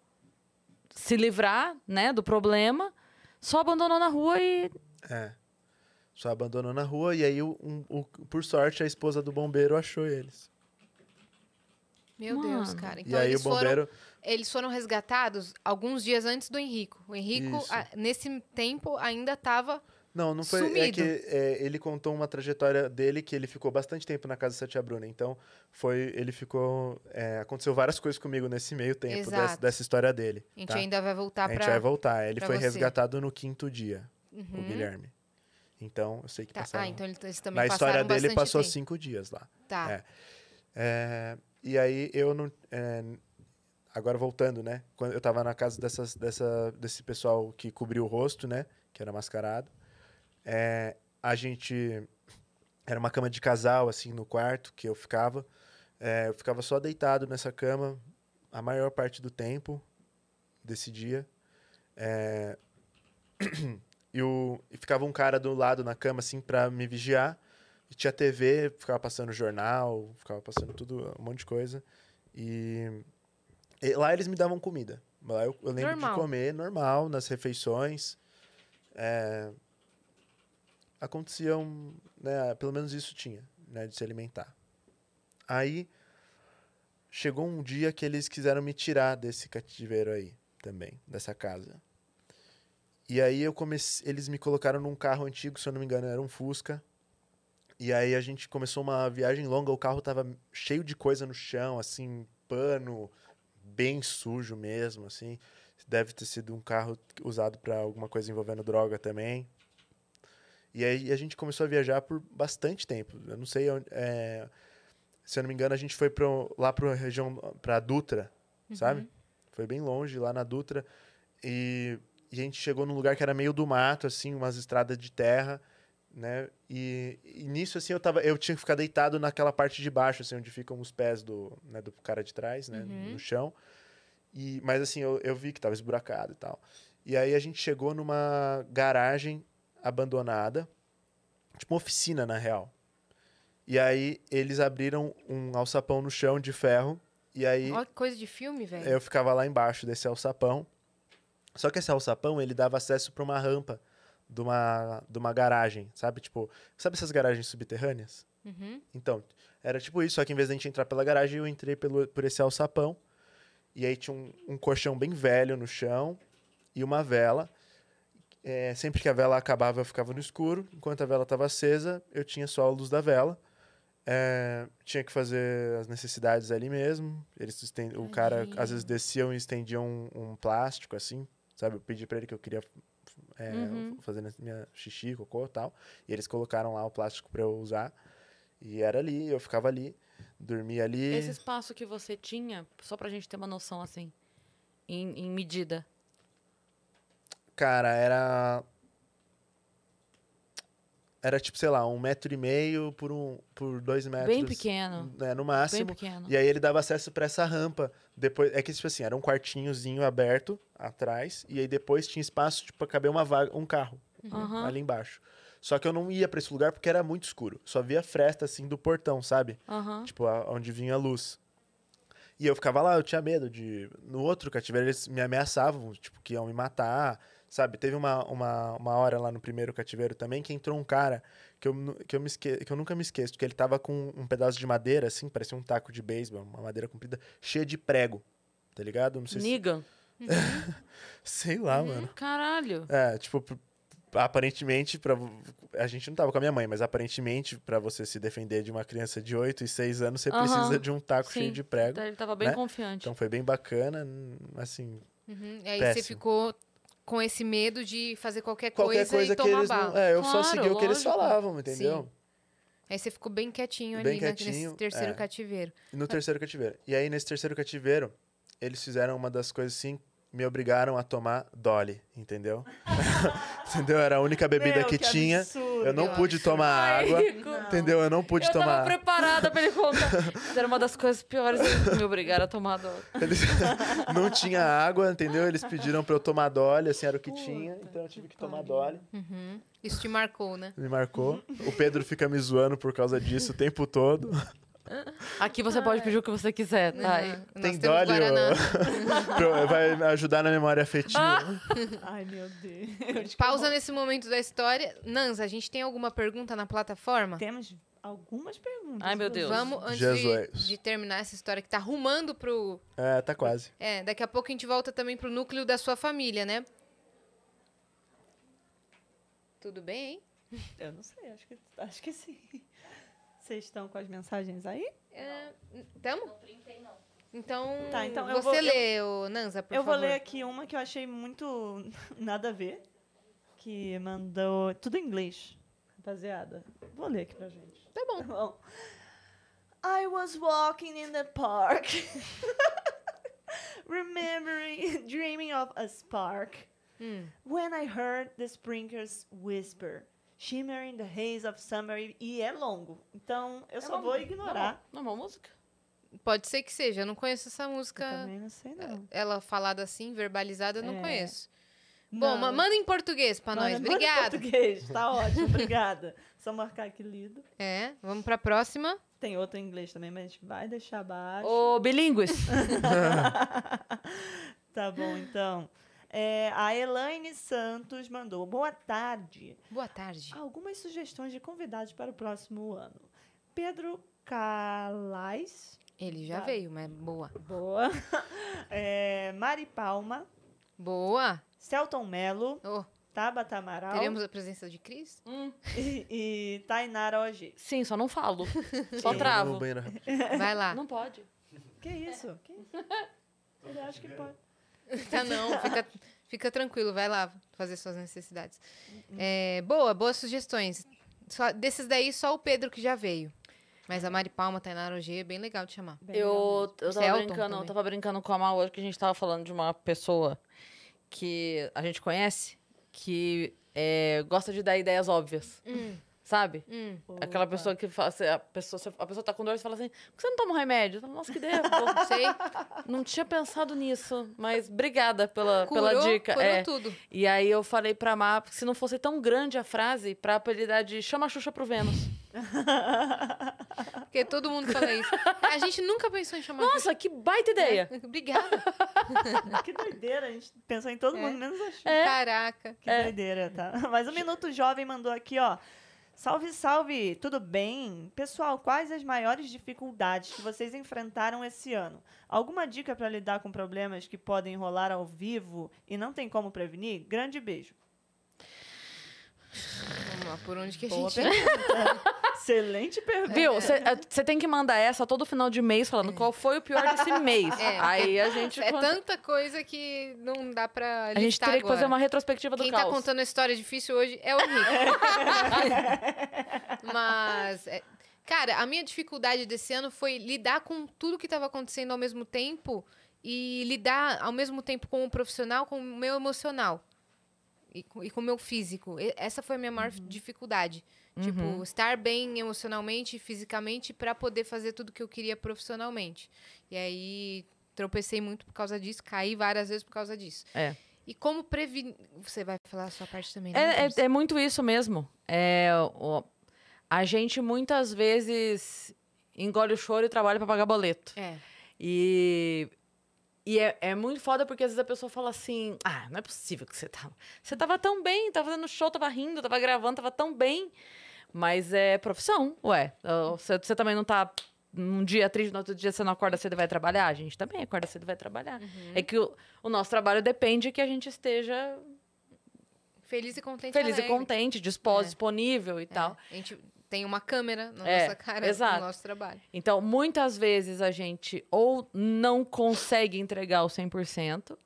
se livrar, né, do problema. Só abandonou na rua e. É. Só abandonou na rua e aí, um, um, por sorte, a esposa do bombeiro achou eles. Meu Mano. Deus, cara. Então e aí, eles, bombeiro... foram, eles foram resgatados alguns dias antes do Henrico. O Henrico, a, nesse tempo, ainda estava. Não, não foi. Sumido. É que é, ele contou uma trajetória dele que ele ficou bastante tempo na casa da tia Bruna. Então, foi. Ele ficou. É, aconteceu várias coisas comigo nesse meio tempo dessa, dessa, história dele. A gente tá? ainda vai voltar pra. A gente pra, vai voltar. Ele foi você. resgatado no quinto dia, uhum. o Guilherme. Então, eu sei que tá. Ah, passaram... Ah, então eles também Na história dele, passou tempo. cinco dias lá. Tá. É. É, e aí, eu não... É, agora, voltando, né? Quando eu estava na casa dessas, dessa, desse pessoal que cobriu o rosto, né? Que era mascarado. É, a gente... Era uma cama de casal, assim, no quarto que eu ficava. É, eu ficava só deitado nessa cama a maior parte do tempo desse dia. É... E, o, e ficava um cara do lado na cama, assim, pra me vigiar. E tinha TV, ficava passando jornal, ficava passando tudo, um monte de coisa. E, e lá eles me davam comida. Lá eu, eu lembro normal. de comer normal, nas refeições. É, aconteciam, né, pelo menos isso tinha, né, de se alimentar. Aí chegou um dia que eles quiseram me tirar desse cativeiro aí também, dessa casa. E aí eu comecei, eles me colocaram num carro antigo, se eu não me engano, era um Fusca. E aí a gente começou uma viagem longa, o carro tava cheio de coisa no chão, assim, pano bem sujo mesmo, assim. Deve ter sido um carro usado para alguma coisa envolvendo droga também. E aí a gente começou a viajar por bastante tempo. Eu não sei, é, se eu não me engano, a gente foi pro, lá para região, para Dutra, uhum. sabe? Foi bem longe, lá na Dutra. E a gente chegou num lugar que era meio do mato, assim, umas estradas de terra, né? E, e nisso, assim, eu, tava, eu tinha que ficar deitado naquela parte de baixo, assim, onde ficam os pés do, né, do cara de trás, né? Uhum. No chão. E, mas, assim, eu, eu vi que tava esburacado e tal. E aí a gente chegou numa garagem abandonada, tipo uma oficina, na real. E aí eles abriram um alçapão no chão de ferro. E aí. Olha que coisa de filme, velho. Eu ficava lá embaixo desse alçapão. Só que esse alçapão, ele dava acesso para uma rampa de uma, de uma garagem, sabe? Tipo, sabe essas garagens subterrâneas? Uhum. Então, era tipo isso, só que em vez de a gente entrar pela garagem, eu entrei pelo, por esse alçapão. E aí tinha um, um colchão bem velho no chão e uma vela. É, sempre que a vela acabava, eu ficava no escuro. Enquanto a vela estava acesa, eu tinha só a luz da vela. É, tinha que fazer as necessidades ali mesmo. Eles estend... O cara, às vezes, desciam e estendiam um, um plástico, assim, Sabe? Eu pedi pra ele que eu queria é, uhum. fazer minha xixi, cocô e tal. E eles colocaram lá o plástico pra eu usar. E era ali, eu ficava ali, dormia ali. Esse espaço que você tinha, só pra gente ter uma noção assim, em, em medida. Cara, era. Era tipo, sei lá, um metro e meio por, um, por dois metros. Bem pequeno. Né, no máximo. Bem pequeno. E aí ele dava acesso para essa rampa. Depois, é que, tipo assim, era um quartinhozinho aberto atrás, e aí depois tinha espaço tipo, caber uma vaga, um carro uhum. ali embaixo. Só que eu não ia para esse lugar porque era muito escuro. Só via fresta, assim, do portão, sabe? Uhum. Tipo, a, onde vinha a luz. E eu ficava lá, eu tinha medo de... No outro cativeiro, eles me ameaçavam, tipo, que iam me matar Sabe? Teve uma, uma, uma hora lá no primeiro cativeiro também que entrou um cara que eu, que eu, me esque... que eu nunca me esqueço, que ele tava com um pedaço de madeira, assim, parecia um taco de beisebol, uma madeira comprida, cheia de prego. Tá ligado? Não sei Nigan. Se... *laughs* sei lá, uhum. mano. Caralho. É, tipo, aparentemente, pra, a gente não tava com a minha mãe, mas aparentemente, para você se defender de uma criança de 8 e 6 anos, você precisa de um taco Sim. cheio de prego. Então, ele tava bem né? confiante. Então foi bem bacana, hum, assim. Uhum. E aí péssimo. você ficou com esse medo de fazer qualquer, qualquer coisa, coisa e tomar que tomar eles não, É, eu claro, só segui o que eles falavam, entendeu? Sim. Aí você ficou bem quietinho bem ali né, quietinho, nesse terceiro é. cativeiro. No terceiro cativeiro. E aí, nesse terceiro cativeiro, eles fizeram uma das coisas assim me obrigaram a tomar Dolly, entendeu? *laughs* entendeu? Era a única bebida Meu, que, que, tinha. Absurdo, eu não pude tomar água. Não. Entendeu? Eu não pude eu tomar. Eu tava preparada pra ele contar. *laughs* era uma das coisas piores que me obrigaram a tomar Dolly. Eles *laughs* não tinha água, entendeu? Eles pediram pra eu tomar Dolly, assim, era o que Puta, tinha. Então eu tive que tomar Dolly. Uhum. Isso te marcou, né? Me marcou. Uhum. O Pedro fica me zoando por causa disso o tempo todo. Aqui você pode pedir o que você quiser, tá? Uhum. Tem Dólio. *laughs* Vai ajudar na memória afetiva. Ah. *laughs* Ai, meu Deus. *laughs* Pausa nesse momento da história. Nans, a gente tem alguma pergunta na plataforma? Temos algumas perguntas. Ai, meu Deus. Vamos, antes de, de, terminar essa história que tá arrumando pro... É, tá quase. É, daqui a pouco a gente volta também pro núcleo da sua família, né? Tudo bem, hein? Eu não sei, acho que, acho que sim. Vocês estão com as mensagens aí? Estamos? É, não printei, não. Então, tá, então você vou, lê, eu, Nanza, por eu favor. Eu vou ler aqui uma que eu achei muito *laughs* nada a ver, que mandou... Tudo em inglês, rapaziada. Vou ler aqui pra gente. Tá bom. Tá bom. I was walking in the park, *laughs* remembering, dreaming of a spark, hum. when I heard the sprinklers whisper... Shimmering the Haze of Summer e é longo. Então eu é só uma, vou tá ignorar. Não, é uma música? Pode ser que seja, eu não conheço essa música. Eu também não sei, não. Ela falada assim, verbalizada, eu não é. conheço. Bom, manda em português para nós. Obrigada. Manda em português, tá ótimo, *laughs* obrigada. Só marcar que lido. É, vamos para a próxima. Tem outro em inglês também, mas a gente vai deixar abaixo. Ô, bilíngues. *laughs* *laughs* tá bom, então. É, a Elaine Santos mandou. Boa tarde. Boa tarde. Algumas sugestões de convidados para o próximo ano. Pedro Calais. Ele já tá. veio, mas boa. Boa. *laughs* É, Mari Palma. Boa. Celton Mello. Oh. Tabata Amaral. Teremos a presença de Cris? Hum. E, e Tainara OG. Sim, só não falo. *laughs* Só travo. Vai lá. Não pode. Que isso? É. Que isso? *laughs* Eu acho que pode. *laughs* Tá não, fica, fica tranquilo, vai lá fazer suas necessidades. Uhum. É, boa, boas sugestões. Só, desses daí, só o Pedro que já veio. Mas a Mari Palma, a Tainá é bem legal de chamar. eu, eu tava, Celton é brincando, eu tava brincando com a Mal hoje que a gente tava falando de uma pessoa que a gente conhece que é, gosta de dar ideias óbvias. Hum. Sabe? Hum. Aquela pessoa que fala, a pessoa, a pessoa tá com dor e fala assim: por que você não toma um remédio? falo, Nossa, que ideia, não sei. *laughs* Não tinha pensado nisso, mas obrigada pela, curou, pela dica. Curou é. tudo. E aí eu falei pra Má, se não fosse tão grande a frase, pra apelidar de chama a Xuxa pro Vênus. Porque todo mundo fala isso. *laughs* A gente nunca pensou em chamar. Nossa, que baita ideia! É. Obrigada. *laughs* que doideira, a gente pensou em todo é. mundo, menos a Xuxa. É. Caraca. Que doideira, tá? Mas o Minuto Jovem mandou aqui, ó. Salve, salve! Tudo bem? Pessoal, quais as maiores dificuldades que vocês enfrentaram esse ano? Alguma dica para lidar com problemas que podem rolar ao vivo e não tem como prevenir? Grande beijo. Vamos lá, por onde que a Boa gente... *laughs* Excelente pergunta. Viu? Você é, tem que mandar essa todo final de mês falando é. qual foi o pior desse mês. *laughs* É. Aí a gente. É tanta coisa que não dá pra. A gente teria agora. que fazer uma retrospectiva do Quem tá caos. Quem tá contando a história difícil hoje é o Rico. *laughs* Mas. É, cara, a minha dificuldade desse ano foi lidar com tudo que estava acontecendo ao mesmo tempo e lidar ao mesmo tempo com o profissional, com o meu emocional e com, o meu físico. E, essa foi a minha maior uhum. dificuldade. Tipo, uhum. Tipo, estar bem emocionalmente e fisicamente para poder fazer tudo que eu queria profissionalmente. E aí tropecei muito por causa disso, caí várias vezes por causa disso. É. E como prevenir. Você vai falar a sua parte também, né? É, é, é muito isso mesmo. É, o, a gente muitas vezes engole o choro e trabalha para pagar boleto. É. E e é, é, muito foda porque às vezes a pessoa fala assim: Ah, não é possível que você tava. Você tava tão bem, tava fazendo show, tava rindo, tava gravando, tava tão bem. Mas é profissão, ué. Você, você também não tá um dia triste, no outro dia você não acorda cedo e vai trabalhar? A gente também acorda cedo e vai trabalhar. Uhum. É que o, o, nosso trabalho depende que a gente esteja. Feliz e contente. Feliz alegre. e contente, disposto, é. disponível e é. tal. A gente tem uma câmera na é, nossa cara exato. no nosso trabalho. Então, muitas vezes a gente ou não consegue entregar o 100%,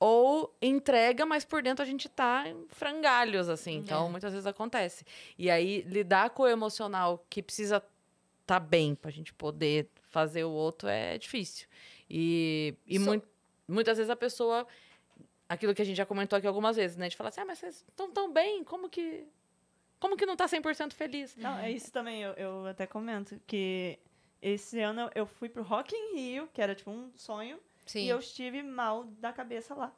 ou entrega, mas por dentro a gente tá em frangalhos, assim. Uhum. Então, é. muitas vezes acontece. E aí, lidar com o emocional que precisa tá bem pra gente poder fazer o outro é difícil. E, e so... mu muitas vezes a pessoa... Aquilo que a gente já comentou aqui algumas vezes, né? De falar assim, ah, mas vocês estão tão bem, como que como que não tá 100% feliz? Não, é isso também, eu, eu até comento que esse ano eu fui pro Rock in Rio, que era tipo um sonho, Sim. e eu estive mal da cabeça lá.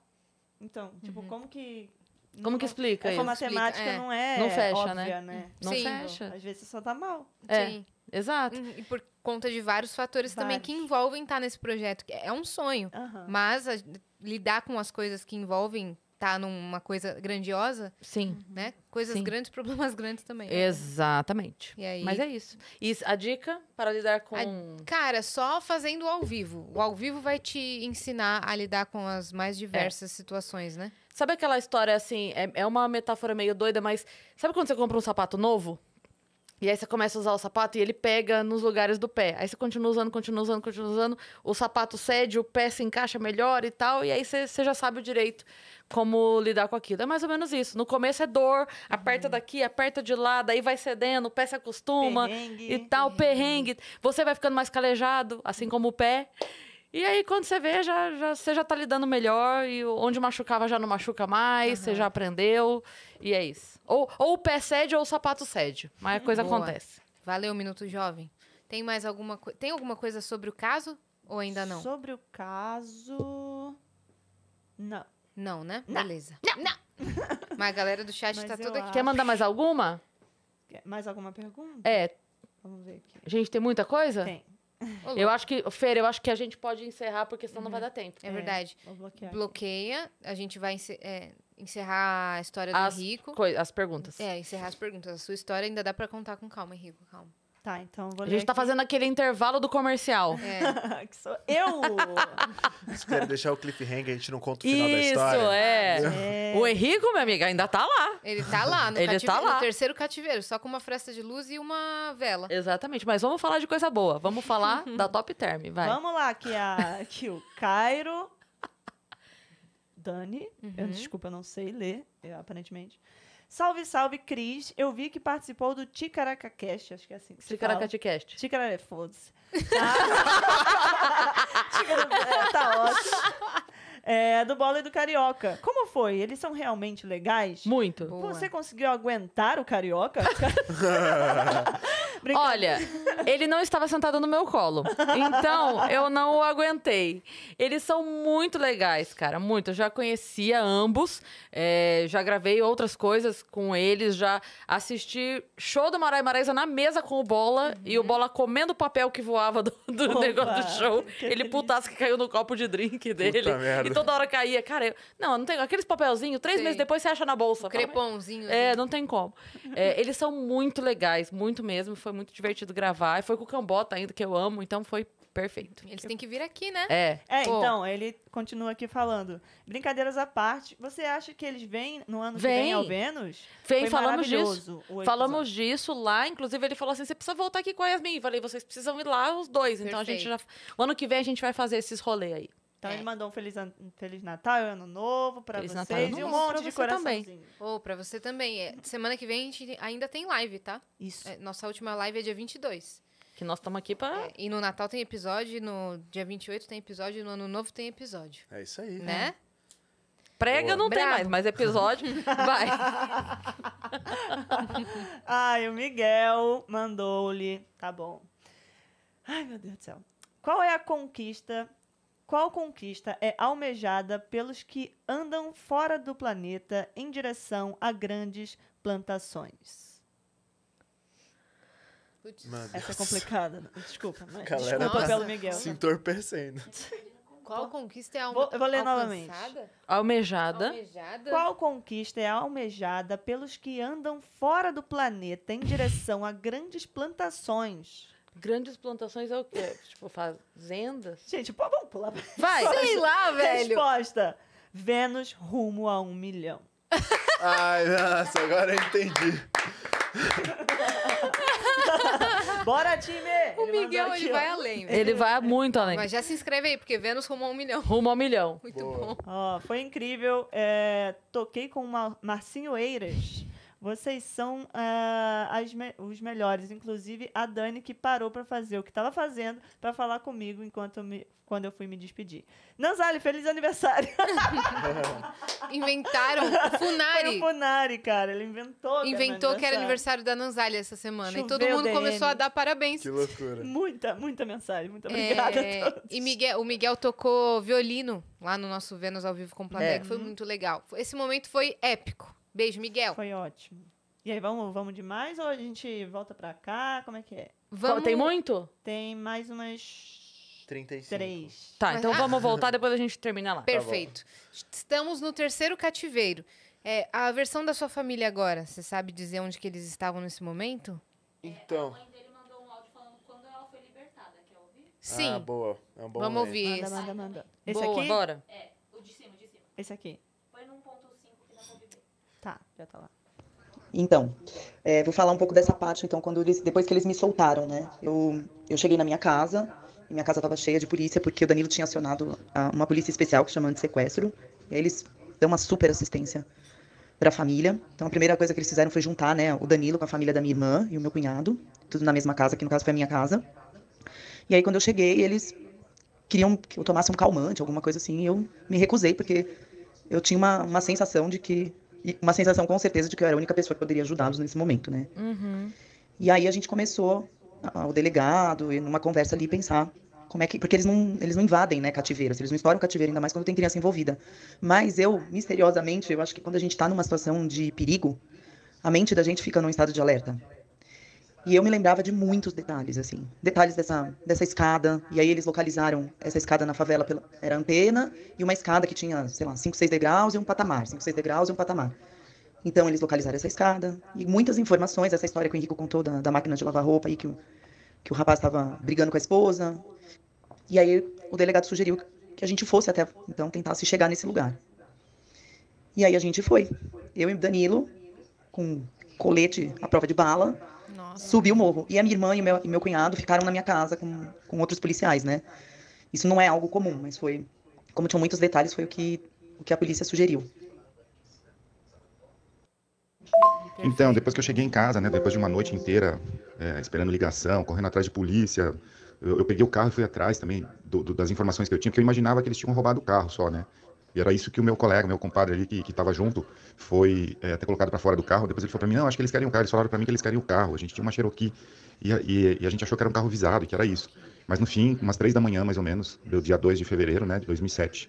Então, tipo, uhum. como que como não, que explica isso? matemática explica, é. não é não fecha, óbvia, né? né? Não Sim. fecha. Às vezes você só tá mal. É. Sim. Exato. Uhum, e por conta de vários fatores vários. também que envolvem estar tá nesse projeto. É um sonho, uhum. mas a, lidar com as coisas que envolvem tá numa coisa grandiosa. Sim. Né? Coisas Sim. grandes, problemas grandes também. Né? Exatamente. Aí... Mas é isso. E a dica para lidar com. A... Cara, só fazendo ao vivo. O ao vivo vai te ensinar a lidar com as mais é. diversas é. situações, né? Sabe aquela história assim? É, é uma metáfora meio doida, mas sabe quando você compra um sapato novo? E aí você começa a usar o sapato e ele pega nos lugares do pé. Aí você continua usando, continua usando, continua usando. O sapato cede, o pé se encaixa melhor e tal. E aí você, você já sabe o direito como lidar com aquilo. É mais ou menos isso. No começo é dor, aperta uhum. daqui, aperta de lá, daí vai cedendo, o pé se acostuma perrengue, e tal, perrengue. perrengue. Você vai ficando mais calejado, assim como o pé. E aí, quando você vê, já, já, você já tá lidando melhor, e onde machucava já não machuca mais, uhum. você já aprendeu, e é isso. Ou, ou o pé cede ou o sapato cede, mas a coisa Boa. acontece. Valeu, Minuto Jovem. Tem mais alguma coisa? Tem alguma coisa sobre o caso? Ou ainda não? Sobre o caso. Não. Não, né? Não. Beleza. Não. não. Mas a galera do chat está *laughs* tá toda aqui. Quer mandar mais alguma? Mais alguma pergunta? É. Vamos ver aqui. Gente, tem muita coisa? Tem. Eu acho que, Fer, eu acho que a gente pode encerrar, porque senão uhum. não vai uhum. dar tempo. É, é verdade. Bloqueia, a gente vai é, encerrar a história do as As perguntas. É, encerrar as perguntas. A sua história ainda dá para contar com calma, Rico, calma. Tá, então vou ler. A gente tá fazendo aquele intervalo do comercial. É. que sou eu! Se *laughs* quer deixar o cliffhanger, a gente não conta o final Isso, da história. Isso, é. é. O Henrico, minha amiga, ainda tá lá. Ele tá lá, no, Ele tá lá. no terceiro cativeiro, só com uma fresta de luz e uma vela. Exatamente, mas vamos falar de coisa boa. Vamos falar *laughs* da Top Term, vai. Vamos lá, que, a, que o Cairo... Dani, uhum. eu, desculpa, eu não sei ler, eu, aparentemente. Salve, salve, Cris. Eu vi que participou do Ticaracacast, acho que é assim que se Ticaracatecast. Ticara... É, foda-se. *laughs* Ticara... tá ótimo. É, do Bola e do Carioca. Como foi? Eles são realmente legais? Muito. Você conseguiu aguentar o Carioca? *laughs* *laughs* Olha, ele não estava sentado no meu colo. Então, eu não o aguentei. Eles são muito legais, cara. Muito. Eu já conhecia ambos. É, já gravei outras coisas com eles. Já assisti show do Marai Maraisa na mesa com o Bola. Uhum. E o Bola comendo o papel que voava do, do negócio do show. Ele putasse que caiu no copo de drink dele. Puta e toda hora caía. Cara, eu... não, não tem... Aqueles papelzinhos, três Sim. meses depois você acha na bolsa. Crepãozinho. É, assim. não tem como. É, eles são muito legais. Muito mesmo. Foi foi muito divertido gravar. E foi com o Cambota ainda, que eu amo, então foi perfeito. Eles têm que vir aqui, né? É. É, Pô. então, ele continua aqui falando. Brincadeiras à parte, você acha que eles vêm no ano vem. que vem ao Vênus? Vem, Foi falamos disso. Falamos disso lá, inclusive ele falou assim: você precisa voltar aqui com a Yasmin. falei, vocês precisam ir lá os dois. Perfeito. Então a gente já. O ano que vem a gente vai fazer esses rolês aí. Então é. ele mandou um feliz, feliz Natal ano novo para vocês Natal, e um monte de coraçãozinho. Ou oh, para você também. É, semana que vem a gente ainda tem live, tá? Isso. É, nossa última live é dia 22. Que nós estamos aqui para é, E no Natal tem episódio, no dia 28 tem episódio, no Ano Novo tem episódio. É isso aí. Né? Prega Boa. não Bravo. tem mais, mas episódio *laughs* vai. Ai, o Miguel mandou-lhe, tá bom. Ai, meu Deus do céu. Qual é a conquista qual conquista é almejada pelos que andam fora do planeta em direção a grandes plantações? Essa é complicada. Desculpa, mas Galera desculpa pelo tá Miguel. Se entorpecendo. Qual conquista é almejada? vou, vou ler novamente. Almejada. almejada. Qual conquista é almejada pelos que andam fora do planeta em direção a grandes plantações? Grandes plantações é o quê? tipo, fazendas? Gente, pô, vamos pular. Vai! Sei lá, velho! Resposta: Vênus rumo a um milhão. Ai, nossa, agora eu entendi. *laughs* Bora, time! O ele Miguel, ele vai além. Velho. Ele vai muito tá, além. Mas já se inscreve aí, porque Vênus rumo a um milhão. Rumo a um milhão. Muito Boa. bom. Ó, foi incrível. É, toquei com o Marcinho Eiras vocês são uh, me os melhores, inclusive a Dani que parou para fazer o que estava fazendo para falar comigo enquanto eu me, quando eu fui me despedir. Nanzali, feliz aniversário! *laughs* Inventaram Funari. Foi o Funari, cara, ele inventou. Inventou que era, aniversário da Nanzali essa semana Choveu e todo mundo DM. começou a dar parabéns. Que loucura! Muita, muita mensagem, muito é, obrigada. É... A todos. E Miguel, o Miguel tocou violino lá no nosso Vênus ao vivo com o Planeta, é. que foi muito legal. Esse momento foi épico. Beijo, Miguel. Foi ótimo. E aí, vamos, vamos demais ou a gente volta pra cá? Como é que é? Vamos... Tem muito? Tem mais umas. 35. Três. Tá, então ah. vamos voltar, depois a gente termina lá. Perfeito. Tá Estamos no terceiro cativeiro. É, a versão da sua família agora, você sabe dizer onde que eles estavam nesse momento? Então. É, Sim. Ah, boa. É um bom Vamos momento. ouvir esse. Manda, manda, manda. Esse boa. aqui? Bora. É, o de cima, o de cima. Esse aqui. Tá, já tá lá. Então, é, vou falar um pouco dessa parte, então, quando eles, depois que eles me soltaram, né? Eu, eu cheguei na minha casa, minha casa estava cheia de polícia, porque o Danilo tinha acionado uma polícia especial que chama de sequestro. E aí eles dão uma super assistência para a família. Então, a primeira coisa que eles fizeram foi juntar né, o Danilo com a família da minha irmã e o meu cunhado, tudo na mesma casa, que no caso foi a minha casa. E aí, quando eu cheguei, eles queriam que eu tomasse um calmante, alguma coisa assim, e eu me recusei, porque eu tinha uma, uma sensação de que uma sensação com certeza de que eu era a única pessoa que poderia ajudá-los nesse momento, né? Uhum. E aí a gente começou, o delegado, e numa conversa ali, pensar como é que. Porque eles não, eles não invadem, né, cativeiros, eles não exploram cativeiro, ainda mais quando tem criança envolvida. Mas eu, misteriosamente, eu acho que quando a gente está numa situação de perigo, a mente da gente fica num estado de alerta. E eu me lembrava de muitos detalhes, assim. Detalhes dessa, dessa escada. E aí eles localizaram essa escada na favela, pela, era antena, e uma escada que tinha, sei lá, 5, 6 degraus e um patamar. 5, 6 degraus e um patamar. Então eles localizaram essa escada. E muitas informações, essa história que o Henrique contou da, da máquina de lavar roupa aí, que o, que o rapaz estava brigando com a esposa. E aí o delegado sugeriu que a gente fosse até, então, tentar se chegar nesse lugar. E aí a gente foi. Eu e o Danilo, com colete à prova de bala subiu o morro. E a minha irmã e meu, e meu cunhado ficaram na minha casa com, com outros policiais, né? Isso não é algo comum, mas foi, como tinham muitos detalhes, foi o que, o que a polícia sugeriu. Então, depois que eu cheguei em casa, né, depois de uma noite inteira é, esperando ligação, correndo atrás de polícia, eu, eu peguei o carro e fui atrás também do, do, das informações que eu tinha, porque eu imaginava que eles tinham roubado o carro só, né? E era isso que o meu colega, meu compadre ali que estava junto, foi é, eh, até colocado para fora do carro. Depois ele falou para mim: não, acho que eles querem o carro. Eles falaram para mim que eles queriam o carro. A gente tinha uma Cherokee e, e, e, a gente achou que era um carro visado, que era isso. Mas no fim, umas três da manhã mais ou menos, do dia 2 de fevereiro né, de 2007,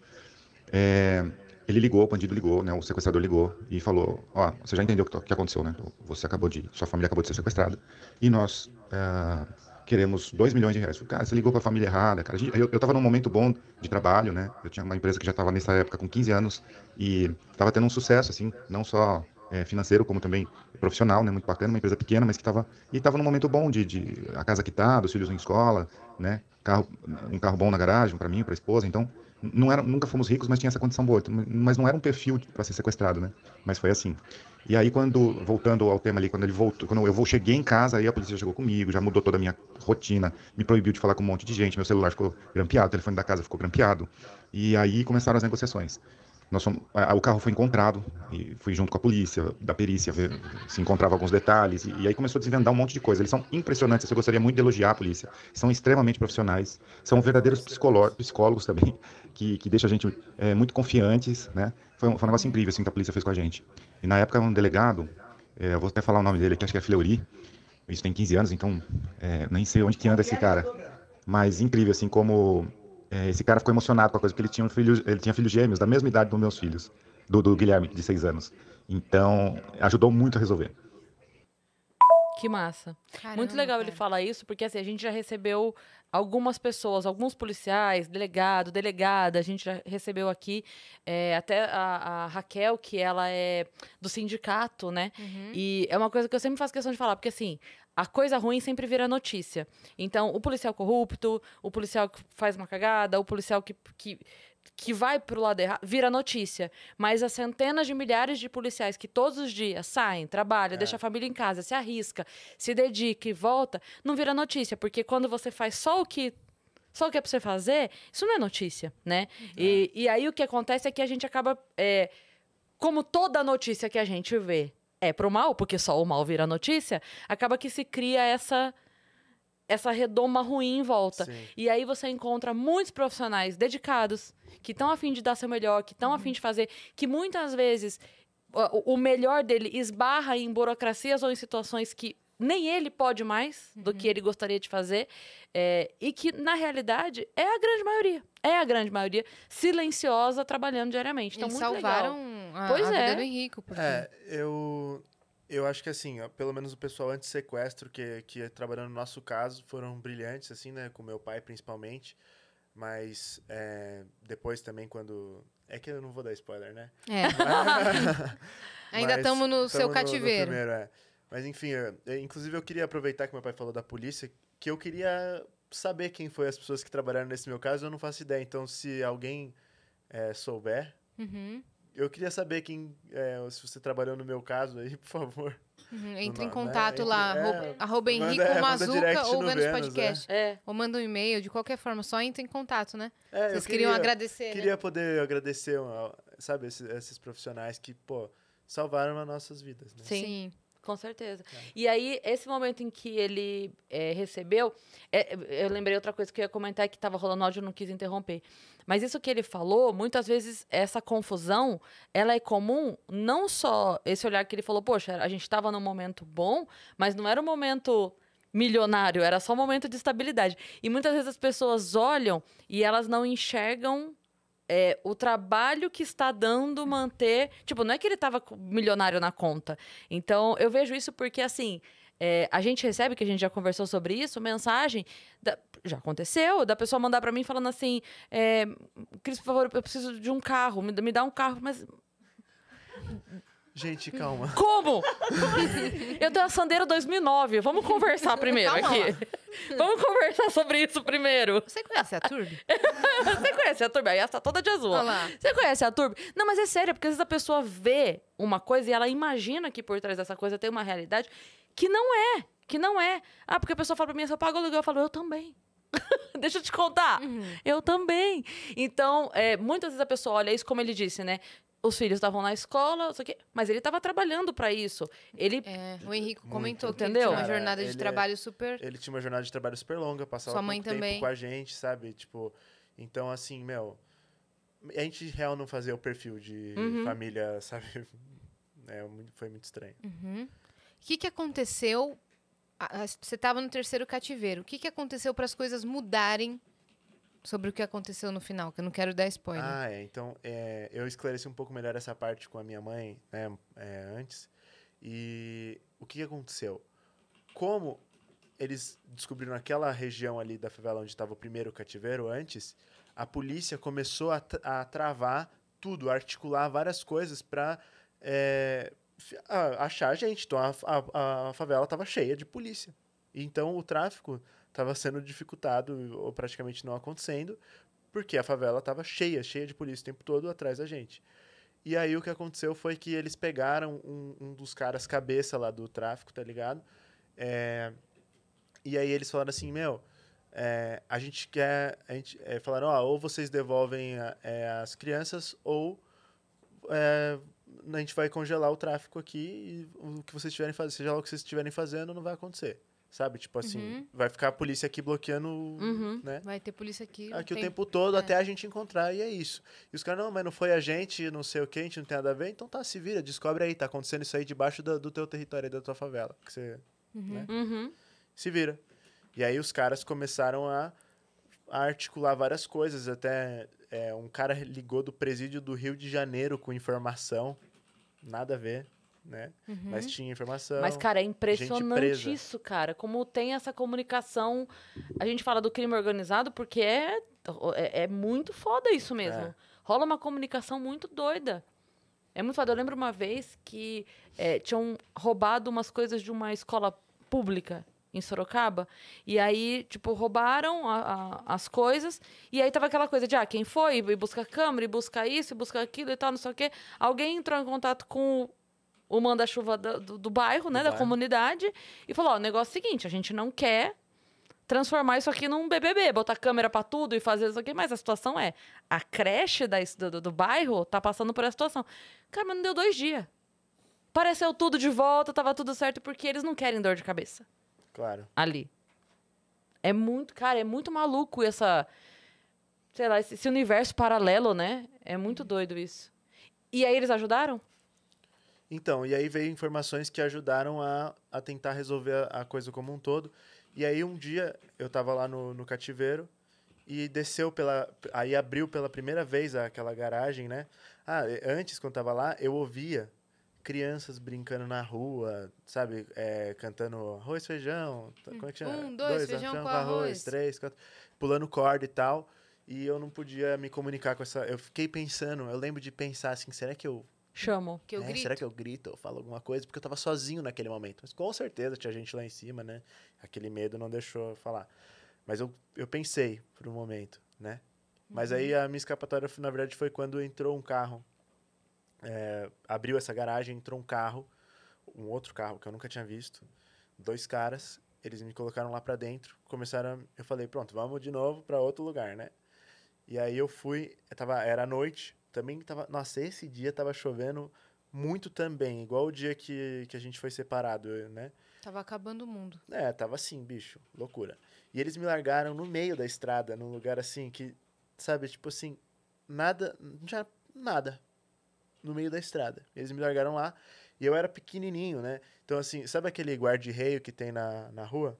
é, eh, ele ligou, o bandido ligou, né, o sequestrador ligou e falou: ó, você já entendeu o que, que, aconteceu, né? Você acabou de. Sua família acabou de ser sequestrada e nós. Eh, queremos 2 milhões de reais. Falei, cara, você ligou para a família errada, cara. Eu, eu tava num momento bom de trabalho, né? Eu tinha uma empresa que já estava nessa época com 15 anos e estava tendo um sucesso, assim, não só é, financeiro, como também profissional, né? Muito bacana, uma empresa pequena, mas que estava... E estava num momento bom de, de a casa quitada, os filhos em escola, né? Carro, um carro bom na garagem para mim, para a esposa, então não era, nunca fomos ricos, mas tinha essa condição boa. Então, mas não era um perfil para ser sequestrado, né? Mas foi assim. E aí quando voltando ao tema ali, quando ele voltou, quando eu vou cheguei em casa, aí a polícia chegou comigo, já mudou toda a minha rotina, me proibiu de falar com um monte de gente, meu celular ficou grampeado, o telefone da casa ficou grampeado. E aí começaram as negociações. Nós fomos, a, o carro foi encontrado e fui junto com a polícia, da perícia, ver, se encontrava alguns detalhes. E, e, aí começou a desvendar um monte de coisa. Eles são impressionantes, assim, eu gostaria muito de elogiar a polícia. São extremamente profissionais, são verdadeiros psicólogos também, *laughs* que, que deixam a gente é, muito confiantes, né? Foi um, foi um negócio incrível assim, que a polícia fez com a gente. E na época, um delegado, é, eu vou até falar o nome dele aqui, acho que é Fleury, isso tem 15 anos, então é, nem sei onde que anda esse cara. Mas incrível, assim, como é, esse cara ficou emocionado com a coisa, porque ele tinha, um filho, ele tinha filhos gêmeos da mesma idade dos meus filhos, do, do Guilherme, de seis anos. Então, ajudou muito a resolver. Que massa. Caramba, muito legal cara. ele falar isso, porque assim, a gente já recebeu algumas pessoas, alguns policiais, delegado, delegada, a gente já recebeu aqui é, até a, a, Raquel, que ela é do sindicato, né? Uhum. E é uma coisa que eu sempre faço questão de falar, porque assim, a coisa ruim sempre vira notícia. Então, o policial corrupto, o policial que faz uma cagada, o policial que, que, que vai pro lado errado, vira notícia. Mas as centenas de milhares de policiais que todos os dias saem, trabalham, é. deixam a família em casa, se arrisca, se dedica e volta, não vira notícia. Porque quando você faz só o que só o que é pra você fazer, isso não é notícia, né? É. E, e aí o que acontece é que a gente acaba. É, como toda notícia que a gente vê é pro mal, porque só o mal vira notícia, acaba que se cria essa essa redoma ruim em volta. Sim. E aí você encontra muitos profissionais dedicados, que estão afim de dar seu melhor, que estão afim de fazer, que muitas vezes o melhor dele esbarra em burocracias ou em situações que nem ele pode mais uhum. do que uhum. ele gostaria de fazer. É, e que, na realidade, é a grande maioria. É a grande maioria silenciosa, trabalhando diariamente. Então, muito salvaram legal. a, pois a é. do Henrico. Porque... É, eu, eu acho que, assim, pelo menos o pessoal anti-sequestro, que, que é trabalhando no nosso caso, foram brilhantes, assim, né? Com meu pai, principalmente. Mas é, depois também, quando... É que eu não vou dar spoiler, né? É. *laughs* Mas, Ainda estamos no seu no, cativeiro. No primeiro, é. Mas enfim, eu, inclusive eu queria aproveitar que meu pai falou da polícia, que eu queria saber quem foi as pessoas que trabalharam nesse meu caso, eu não faço ideia. Então, se alguém é, souber, uhum. eu queria saber quem, é, se você trabalhou no meu caso aí, por favor. Uhum, né? entre no, em contato né? lá, é, arroba Henrico Mazuca ou Vênus é. Podcast. É. É. Ou manda um e-mail, de qualquer forma, só entre em contato, né? É, Vocês queria, queriam agradecer. Né? Queria né? poder agradecer, sabe, esses, esses, profissionais que, pô, salvaram as nossas vidas. Né? Sim. Sim. Com certeza. É. E aí, esse momento em que ele é, recebeu, é, é eu lembrei outra coisa que eu ia comentar que estava rolando áudio, eu não quis interromper. Mas isso que ele falou, muitas vezes essa confusão, ela é comum, não só esse olhar que ele falou, poxa, a gente estava num momento bom, mas não era um momento milionário, era só um momento de estabilidade. E muitas vezes as pessoas olham e elas não enxergam é, o trabalho que está dando manter. Tipo, não é que ele estava milionário na conta. Então, eu vejo isso porque, assim, é, a gente recebe, que a gente já conversou sobre isso, mensagem. Da, já aconteceu, da pessoa mandar para mim falando assim: é, Cris, por favor, eu preciso de um carro, me, me dá um carro, mas Gente, calma. Como? eu tenho a sandeira 2009. Vamos conversar primeiro calma aqui. Lá. Vamos conversar sobre isso primeiro. Você conhece a Turb? *laughs* Você conhece a Turb? Aí ela tá toda de azul. Olá. Você conhece a Turb? Não, mas é sério, porque às vezes a pessoa vê uma coisa e ela imagina que por trás dessa coisa tem uma realidade que não é. Que não é. Ah, porque a pessoa fala pra mim, você eu pago o aluguel, eu falo, eu também. *laughs* Deixa eu te contar. Uhum. Eu também. Então, é, muitas vezes a pessoa olha isso, como ele disse, né? os filhos estavam na escola, que, mas ele estava trabalhando para isso. Ele é, o Henrique comentou que entendeu? ele tinha uma jornada de trabalho super Ele tinha uma jornada de trabalho super longa, passava Sua mãe também. tempo com a gente, sabe? Tipo, então assim, meu, a gente real não fazia o perfil de uhum. família, *laughs* sabe? É, foi muito estranho. Uhum. O que, que aconteceu? Você estava no terceiro cativeiro. O que, que aconteceu para as coisas mudarem sobre o que aconteceu no final, que eu não quero dar spoiler. Ah, é. Então, é, eu esclareci um pouco melhor essa parte com a minha mãe né, é, antes. E o que aconteceu? Como eles descobriram aquela região ali da favela onde estava o primeiro cativeiro antes, a polícia começou a, a travar tudo, a articular várias coisas para é, ah, achar gente. Então, a, a, a favela estava cheia de polícia. Então, o tráfico estava sendo dificultado ou praticamente não acontecendo, porque a favela estava cheia, cheia de polícia o tempo todo atrás da gente. E aí o que aconteceu foi que eles pegaram um, um dos caras cabeça lá do tráfico, tá ligado? É, e aí eles falaram assim, meu, é, a gente quer, a gente, é, falaram, ó, ou vocês devolvem a, é, as crianças ou é, a gente vai congelar o tráfico aqui e o que vocês tiverem fazendo, seja lá o que vocês estiverem fazendo, não vai acontecer. Sabe? Tipo assim, uhum. vai ficar a polícia aqui bloqueando, uhum. né? Vai ter polícia aqui. Aqui tem... o tempo todo é. até a gente encontrar, e é isso. E os caras, não, mas não foi a gente, não sei o que, a gente não tem nada a ver, então tá, se vira, descobre aí, tá acontecendo isso aí debaixo do, do teu território, da tua favela. Que você, uhum. Né? Uhum. Se vira. E aí os caras começaram a, a articular várias coisas, até é, um cara ligou do presídio do Rio de Janeiro com informação, nada a ver, né? Uhum. Mas tinha informação. Mas, cara, é impressionante isso, cara. Como tem essa comunicação. A gente fala do crime organizado porque é, é, é muito foda isso mesmo. É. Rola uma comunicação muito doida. É muito foda. Eu lembro uma vez que é, tinham roubado umas coisas de uma escola pública em Sorocaba. E aí, tipo, roubaram a, a, as coisas. E aí tava aquela coisa de, ah, quem foi? E busca a câmera, e busca isso, e busca aquilo e tal, não sei o quê. Alguém entrou em contato com o manda-chuva do, do, do, bairro, né? Do da bairro. comunidade. E falou: ó, o negócio é o seguinte, a gente não quer transformar isso aqui num BBB, botar câmera para tudo e fazer isso aqui. Mas a situação é: a creche da, do, do, bairro tá passando por essa situação. Cara, mas não deu dois dias. Pareceu tudo de volta, tava tudo certo, porque eles não querem dor de cabeça. Claro. Ali. É muito, cara, é muito maluco essa. Sei lá, esse universo paralelo, né? É muito doido isso. E aí eles ajudaram? Então, e aí veio informações que ajudaram a, a tentar resolver a, a coisa como um todo. E aí um dia eu estava lá no, no cativeiro e desceu pela. Aí abriu pela primeira vez aquela garagem, né? Ah, antes, quando estava lá, eu ouvia crianças brincando na rua, sabe? É, cantando arroz, feijão. Tá, como é que chama? Um, dois, dois feijão, feijão com arroz, arroz. Três, quatro. Pulando corda e tal. E eu não podia me comunicar com essa. Eu fiquei pensando, eu lembro de pensar assim: será que eu Chamo. Que eu é, grito. Será que eu grito ou falo alguma coisa? Porque eu tava sozinho naquele momento. Mas com certeza tinha gente lá em cima, né? Aquele medo não deixou eu falar. Mas eu, eu pensei por um momento, né? Mas uhum. aí a minha escapatória, na verdade, foi quando entrou um carro. É, abriu essa garagem, entrou um carro, um outro carro que eu nunca tinha visto. Dois caras, eles me colocaram lá para dentro, começaram. Eu falei, pronto, vamos de novo para outro lugar, né? E aí eu fui, eu tava, era noite, também tava. Nossa, esse dia tava chovendo muito também, igual o dia que, que a gente foi separado, né? Tava acabando o mundo. É, tava assim, bicho, loucura. E eles me largaram no meio da estrada, num lugar assim que, sabe, tipo assim, nada, não tinha nada no meio da estrada. Eles me largaram lá e eu era pequenininho, né? Então, assim, sabe aquele guarda-reio que tem na, na rua?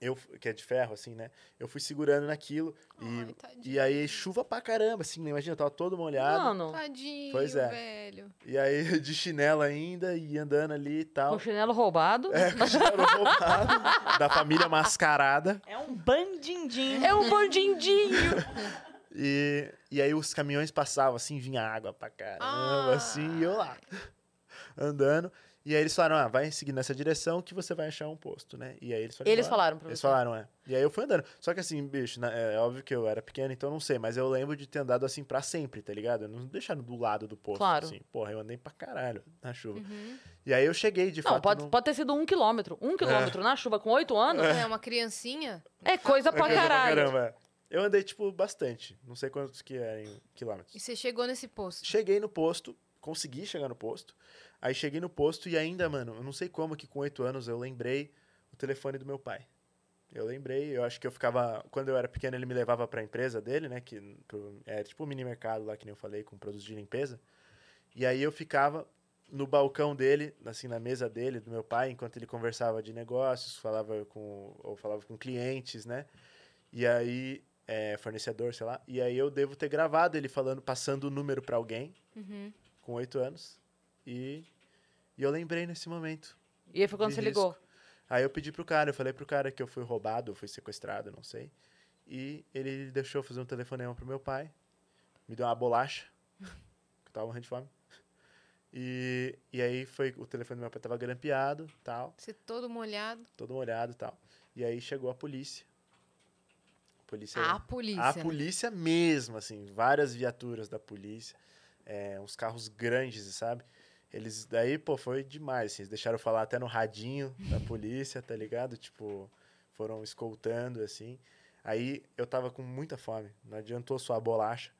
eu que é de ferro, assim, né? Eu fui segurando naquilo Ai, e, e aí chuva pra caramba, assim, né? imagina, eu tava todo molhado. Mano, tadinho, pois é. velho. E aí *laughs* de chinelo ainda e andando ali e tal. Com chinelo roubado. É, com chinelo roubado *laughs* da família mascarada. É um bandindinho. É um bandindinho. *laughs* e, e aí os caminhões passavam assim, vinha água pra caramba, ah. assim, e eu lá andando. E aí eles falaram, ah, vai seguir nessa direção que você vai achar um posto, né? E aí eles falaram. Eles falaram pra você. Eles falaram, é. E aí eu fui andando. Só que assim, bicho, na, né, é óbvio que eu era pequeno, então eu não sei, mas eu lembro de ter andado assim pra sempre, tá ligado? não deixaram do lado do posto. Claro. Assim. Porra, eu andei pra caralho na chuva. Uhum. E aí eu cheguei de não, fato. Pode, pode ter sido um quilômetro. Um quilômetro é. na chuva com oito anos. É. é uma criancinha. É coisa pra é coisa caralho. Pra caramba. É. Eu andei, tipo, bastante. Não sei quantos que eram quilômetros. E você chegou nesse posto? Cheguei no posto, consegui chegar no posto. Aí cheguei no posto e ainda, mano, eu não sei como que com oito anos eu lembrei o telefone do meu pai. Eu lembrei, eu acho que eu ficava. Quando eu era pequeno, ele me levava para a empresa dele, né? Que era é tipo um mini mercado lá, que nem eu falei, com produtos de limpeza. E aí eu ficava no balcão dele, assim, na mesa dele, do meu pai, enquanto ele conversava de negócios, falava com. ou falava com clientes, né? E aí. É, fornecedor, sei lá. E aí eu devo ter gravado ele falando, passando o número para alguém, uhum. com oito anos. E, e eu lembrei nesse momento. E aí foi quando você risco. ligou? Aí eu pedi pro cara, eu falei pro cara que eu fui roubado, eu fui sequestrado, não sei. E ele deixou fazer um telefonema pro meu pai. Me deu uma bolacha. *laughs* que eu tava morrendo de fome. E, e aí foi o telefone do meu pai tava grampeado, tal. Você todo molhado? Todo molhado, tal. E aí chegou a polícia. A polícia. A polícia. A né? polícia mesmo, assim, várias viaturas da polícia, é, uns carros grandes, sabe? Eles daí, pô, foi demais, assim, eles deixaram falar até no radinho da *laughs* polícia, tá ligado? Tipo, foram escoltando assim. Aí eu tava com muita fome, não adiantou só a bolacha.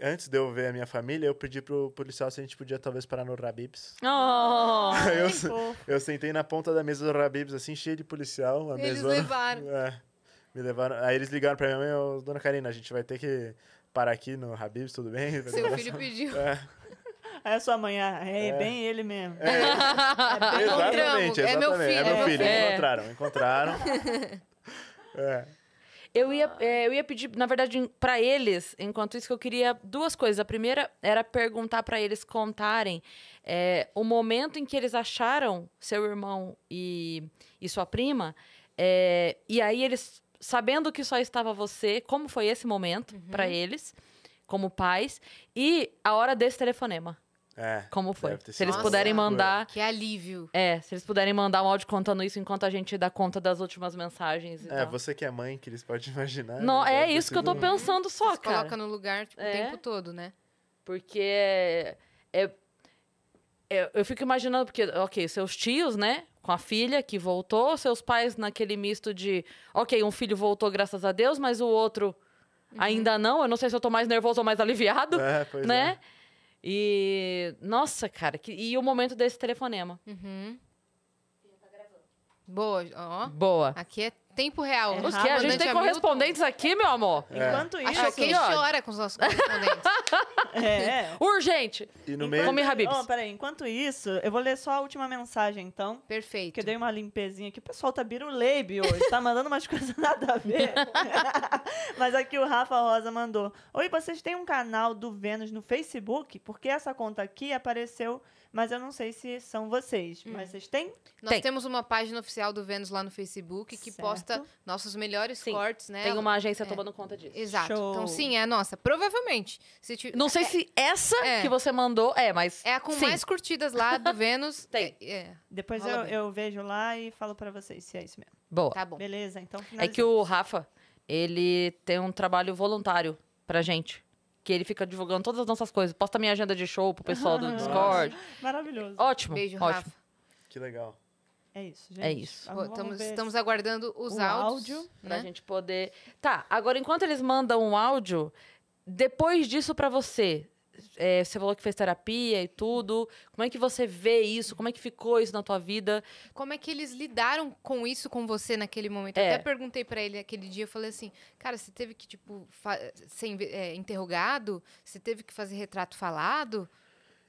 Antes de eu ver a minha família, eu pedi pro policial se a gente podia talvez parar no Rabibs. *laughs* Oh, eu, eu, sentei na ponta da mesa do Rabibs, assim, cheio de policial. eles mesona, levaram. *laughs* É, me levaram. Aí eles ligaram pra minha mãe, oh, dona Karina, a gente vai ter que parar aqui no Rabibs, tudo bem? Seu filho pediu. É. Aí a sua mãe, ah, é, é. bem ele mesmo. É. É, exatamente, é exatamente. É meu filho. É meu filho, encontraram, encontraram. *laughs* É. Eu ia, é, eu ia pedir, na verdade, para eles, enquanto isso, que eu queria duas coisas. A primeira era perguntar para eles contarem o momento em que eles acharam seu irmão e, e sua prima. e aí eles, sabendo que só estava você, como foi esse momento uhum. para eles, como pais, e a hora desse telefonema. É, como foi. Se eles puderem mandar. Que alívio. É, se eles puderem mandar um áudio contando isso enquanto a gente dá conta das últimas mensagens. é, tal. você que é mãe, que eles podem *laughs* imaginar. Não, né, é, isso que eu tô pensando só, Vocês cara. Coloca no lugar tipo, é. o tempo todo, né? Porque é, é, Eu fico imaginando, porque, ok, seus tios, né? Com a filha que voltou, seus pais naquele misto de, ok, um filho voltou, graças a Deus, mas o outro. Uhum. Ainda não, eu não sei se eu tô mais nervoso ou mais aliviado, é, né? É. E, nossa, cara, que, e o momento desse telefonema. Uhum. Boa, ó. Boa. Aqui é Tempo real. É a gente tem correspondentes aqui, meu amor. É. Enquanto isso... A Choquei chora com os nossos correspondentes. *laughs* é. Urgente. E no meio... Come Habibs. Oh, peraí, enquanto isso, eu vou ler só a última mensagem, então. Perfeito. Que eu dei uma limpezinha aqui. O pessoal tá biruleibe hoje. tá mandando umas *laughs* coisas nada a ver. *laughs* Mas aqui o Rafa Rosa mandou. Oi, vocês têm um canal do Vênus no Facebook? Porque essa conta aqui apareceu mas eu não sei se são vocês. Hum. Mas vocês têm? Nós Tem. temos uma página oficial do Vênus lá no Facebook que certo. posta nossos melhores sim. cortes, né? Tem uma agência é. tomando conta disso. Exato. Então, Show. Então, sim, é a nossa. Provavelmente. Se te... Não sei é. se essa é. que você mandou é, mas. É a com sim. mais curtidas lá do *laughs* Vênus. Tem. É, é. Depois eu, eu, vejo lá e falo para vocês se é isso mesmo. Boa. Tá bom. Beleza, então. É que o Rafa, ele tem um trabalho voluntário pra gente que ele fica divulgando todas as nossas coisas. Posta minha agenda de show pro pessoal do Discord. Maravilhoso. Ótimo. Beijo, ótimo. Rafa. Que legal. É isso, gente. É isso. Pô, estamos, estamos, aguardando os o áudios. Áudio, né? Pra gente poder. Tá, agora enquanto eles mandam um áudio, depois disso para você, é, você falou que fez terapia e tudo. Como é que você vê isso? Como é que ficou isso na tua vida? Como é que eles lidaram com isso com você naquele momento? É. Eu até perguntei para ele aquele dia, eu falei assim, cara, você teve que, tipo, ser é, interrogado? Você teve que fazer retrato falado?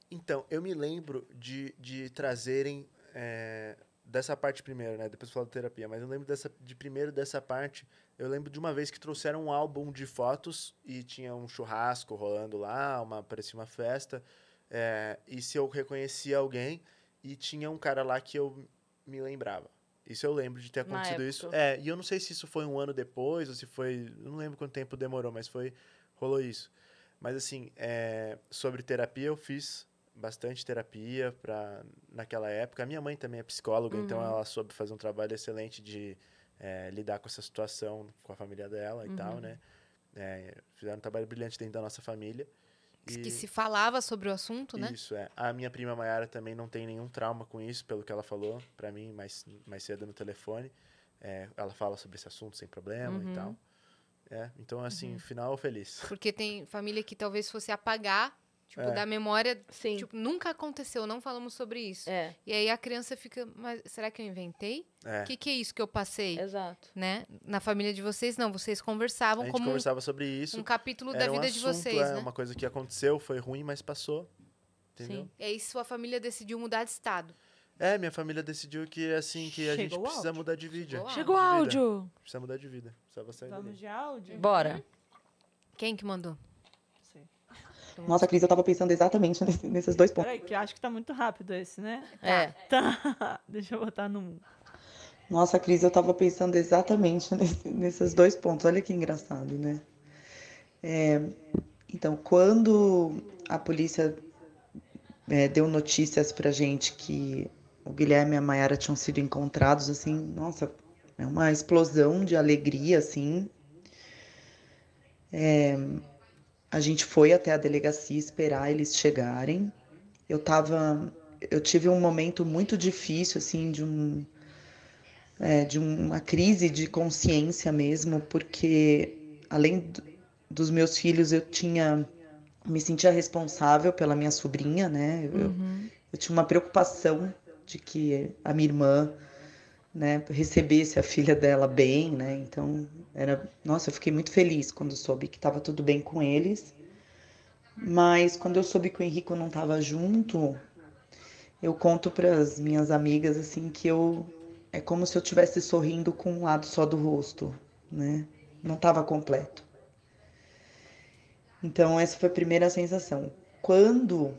Então, eu me lembro de, de trazerem é, dessa parte primeiro, né? Depois eu de terapia, mas eu lembro dessa, de primeiro dessa parte eu lembro de uma vez que trouxeram um álbum de fotos e tinha um churrasco rolando lá, uma, parecia uma festa. É, e se eu reconhecia alguém e tinha um cara lá que eu me lembrava. Isso eu lembro de ter acontecido isso. É, e eu não sei se isso foi um ano depois ou se foi. Eu não lembro quanto tempo demorou, mas foi. rolou isso. Mas assim, é, sobre terapia, eu fiz bastante terapia pra, naquela época. A minha mãe também é psicóloga, então uhum. então ela soube fazer um trabalho excelente de é, lidar com essa situação, com a família dela uhum. e tal, uhum. né? É, fizeram um trabalho brilhante dentro da nossa família. E... Que se falava sobre o assunto, né? Isso, é. A minha prima Mayara também não tem nenhum trauma com isso, pelo que ela falou para mim mais, mais cedo no telefone. É, ela fala sobre esse assunto sem problema uhum. e tal. É, então, assim, uhum. final feliz. Porque tem família que talvez fosse apagar Tipo, é. da memória, Sim. tipo, nunca aconteceu, não falamos sobre isso. É. E aí a criança fica, mas será que eu inventei? O é. que, que é isso que eu passei? Exato. Né? Na família de vocês, não, vocês conversavam a gente conversava sobre isso. Um capítulo Era da vida um assunto, de vocês, é, né? uma coisa que aconteceu, foi ruim, mas passou. Entendeu? Sim. E aí sua família decidiu mudar de estado. É, minha família decidiu que assim que Chegou a gente precisa áudio. mudar de vida. Chegou o áudio. Precisa mudar de vida. Só você Vamos de áudio? Bora. Uhum. Quem que mandou? Nossa, Cris, eu tava pensando exatamente nesse, nesses dois pontos. Peraí, que eu acho que tá muito rápido esse, né? É. Tá. *laughs* Deixa eu botar no. Nossa, Cris, eu tava pensando exatamente *laughs* nesse, nesses dois pontos. Olha que engraçado, né? É, então, quando a polícia é, deu notícias pra gente que o Guilherme e a Mayara tinham sido encontrados, assim, nossa, é uma explosão de alegria, assim. É, a gente foi até a delegacia esperar eles chegarem. Eu tava, eu tive um momento muito difícil, assim, de um, é, de uma crise de consciência mesmo, porque além do, dos meus filhos, eu tinha, me sentia responsável pela minha sobrinha, né? Eu, uhum. eu, eu tinha uma preocupação de que a minha irmã né, recebesse a filha dela bem, né? Então, era, nossa, eu fiquei muito feliz quando soube que estava tudo bem com eles. Mas quando eu soube que o Henrico não estava junto, eu conto para as minhas amigas assim que eu é como se eu estivesse sorrindo com um lado só do rosto, né? Não estava completo. Então, essa foi a primeira sensação. Quando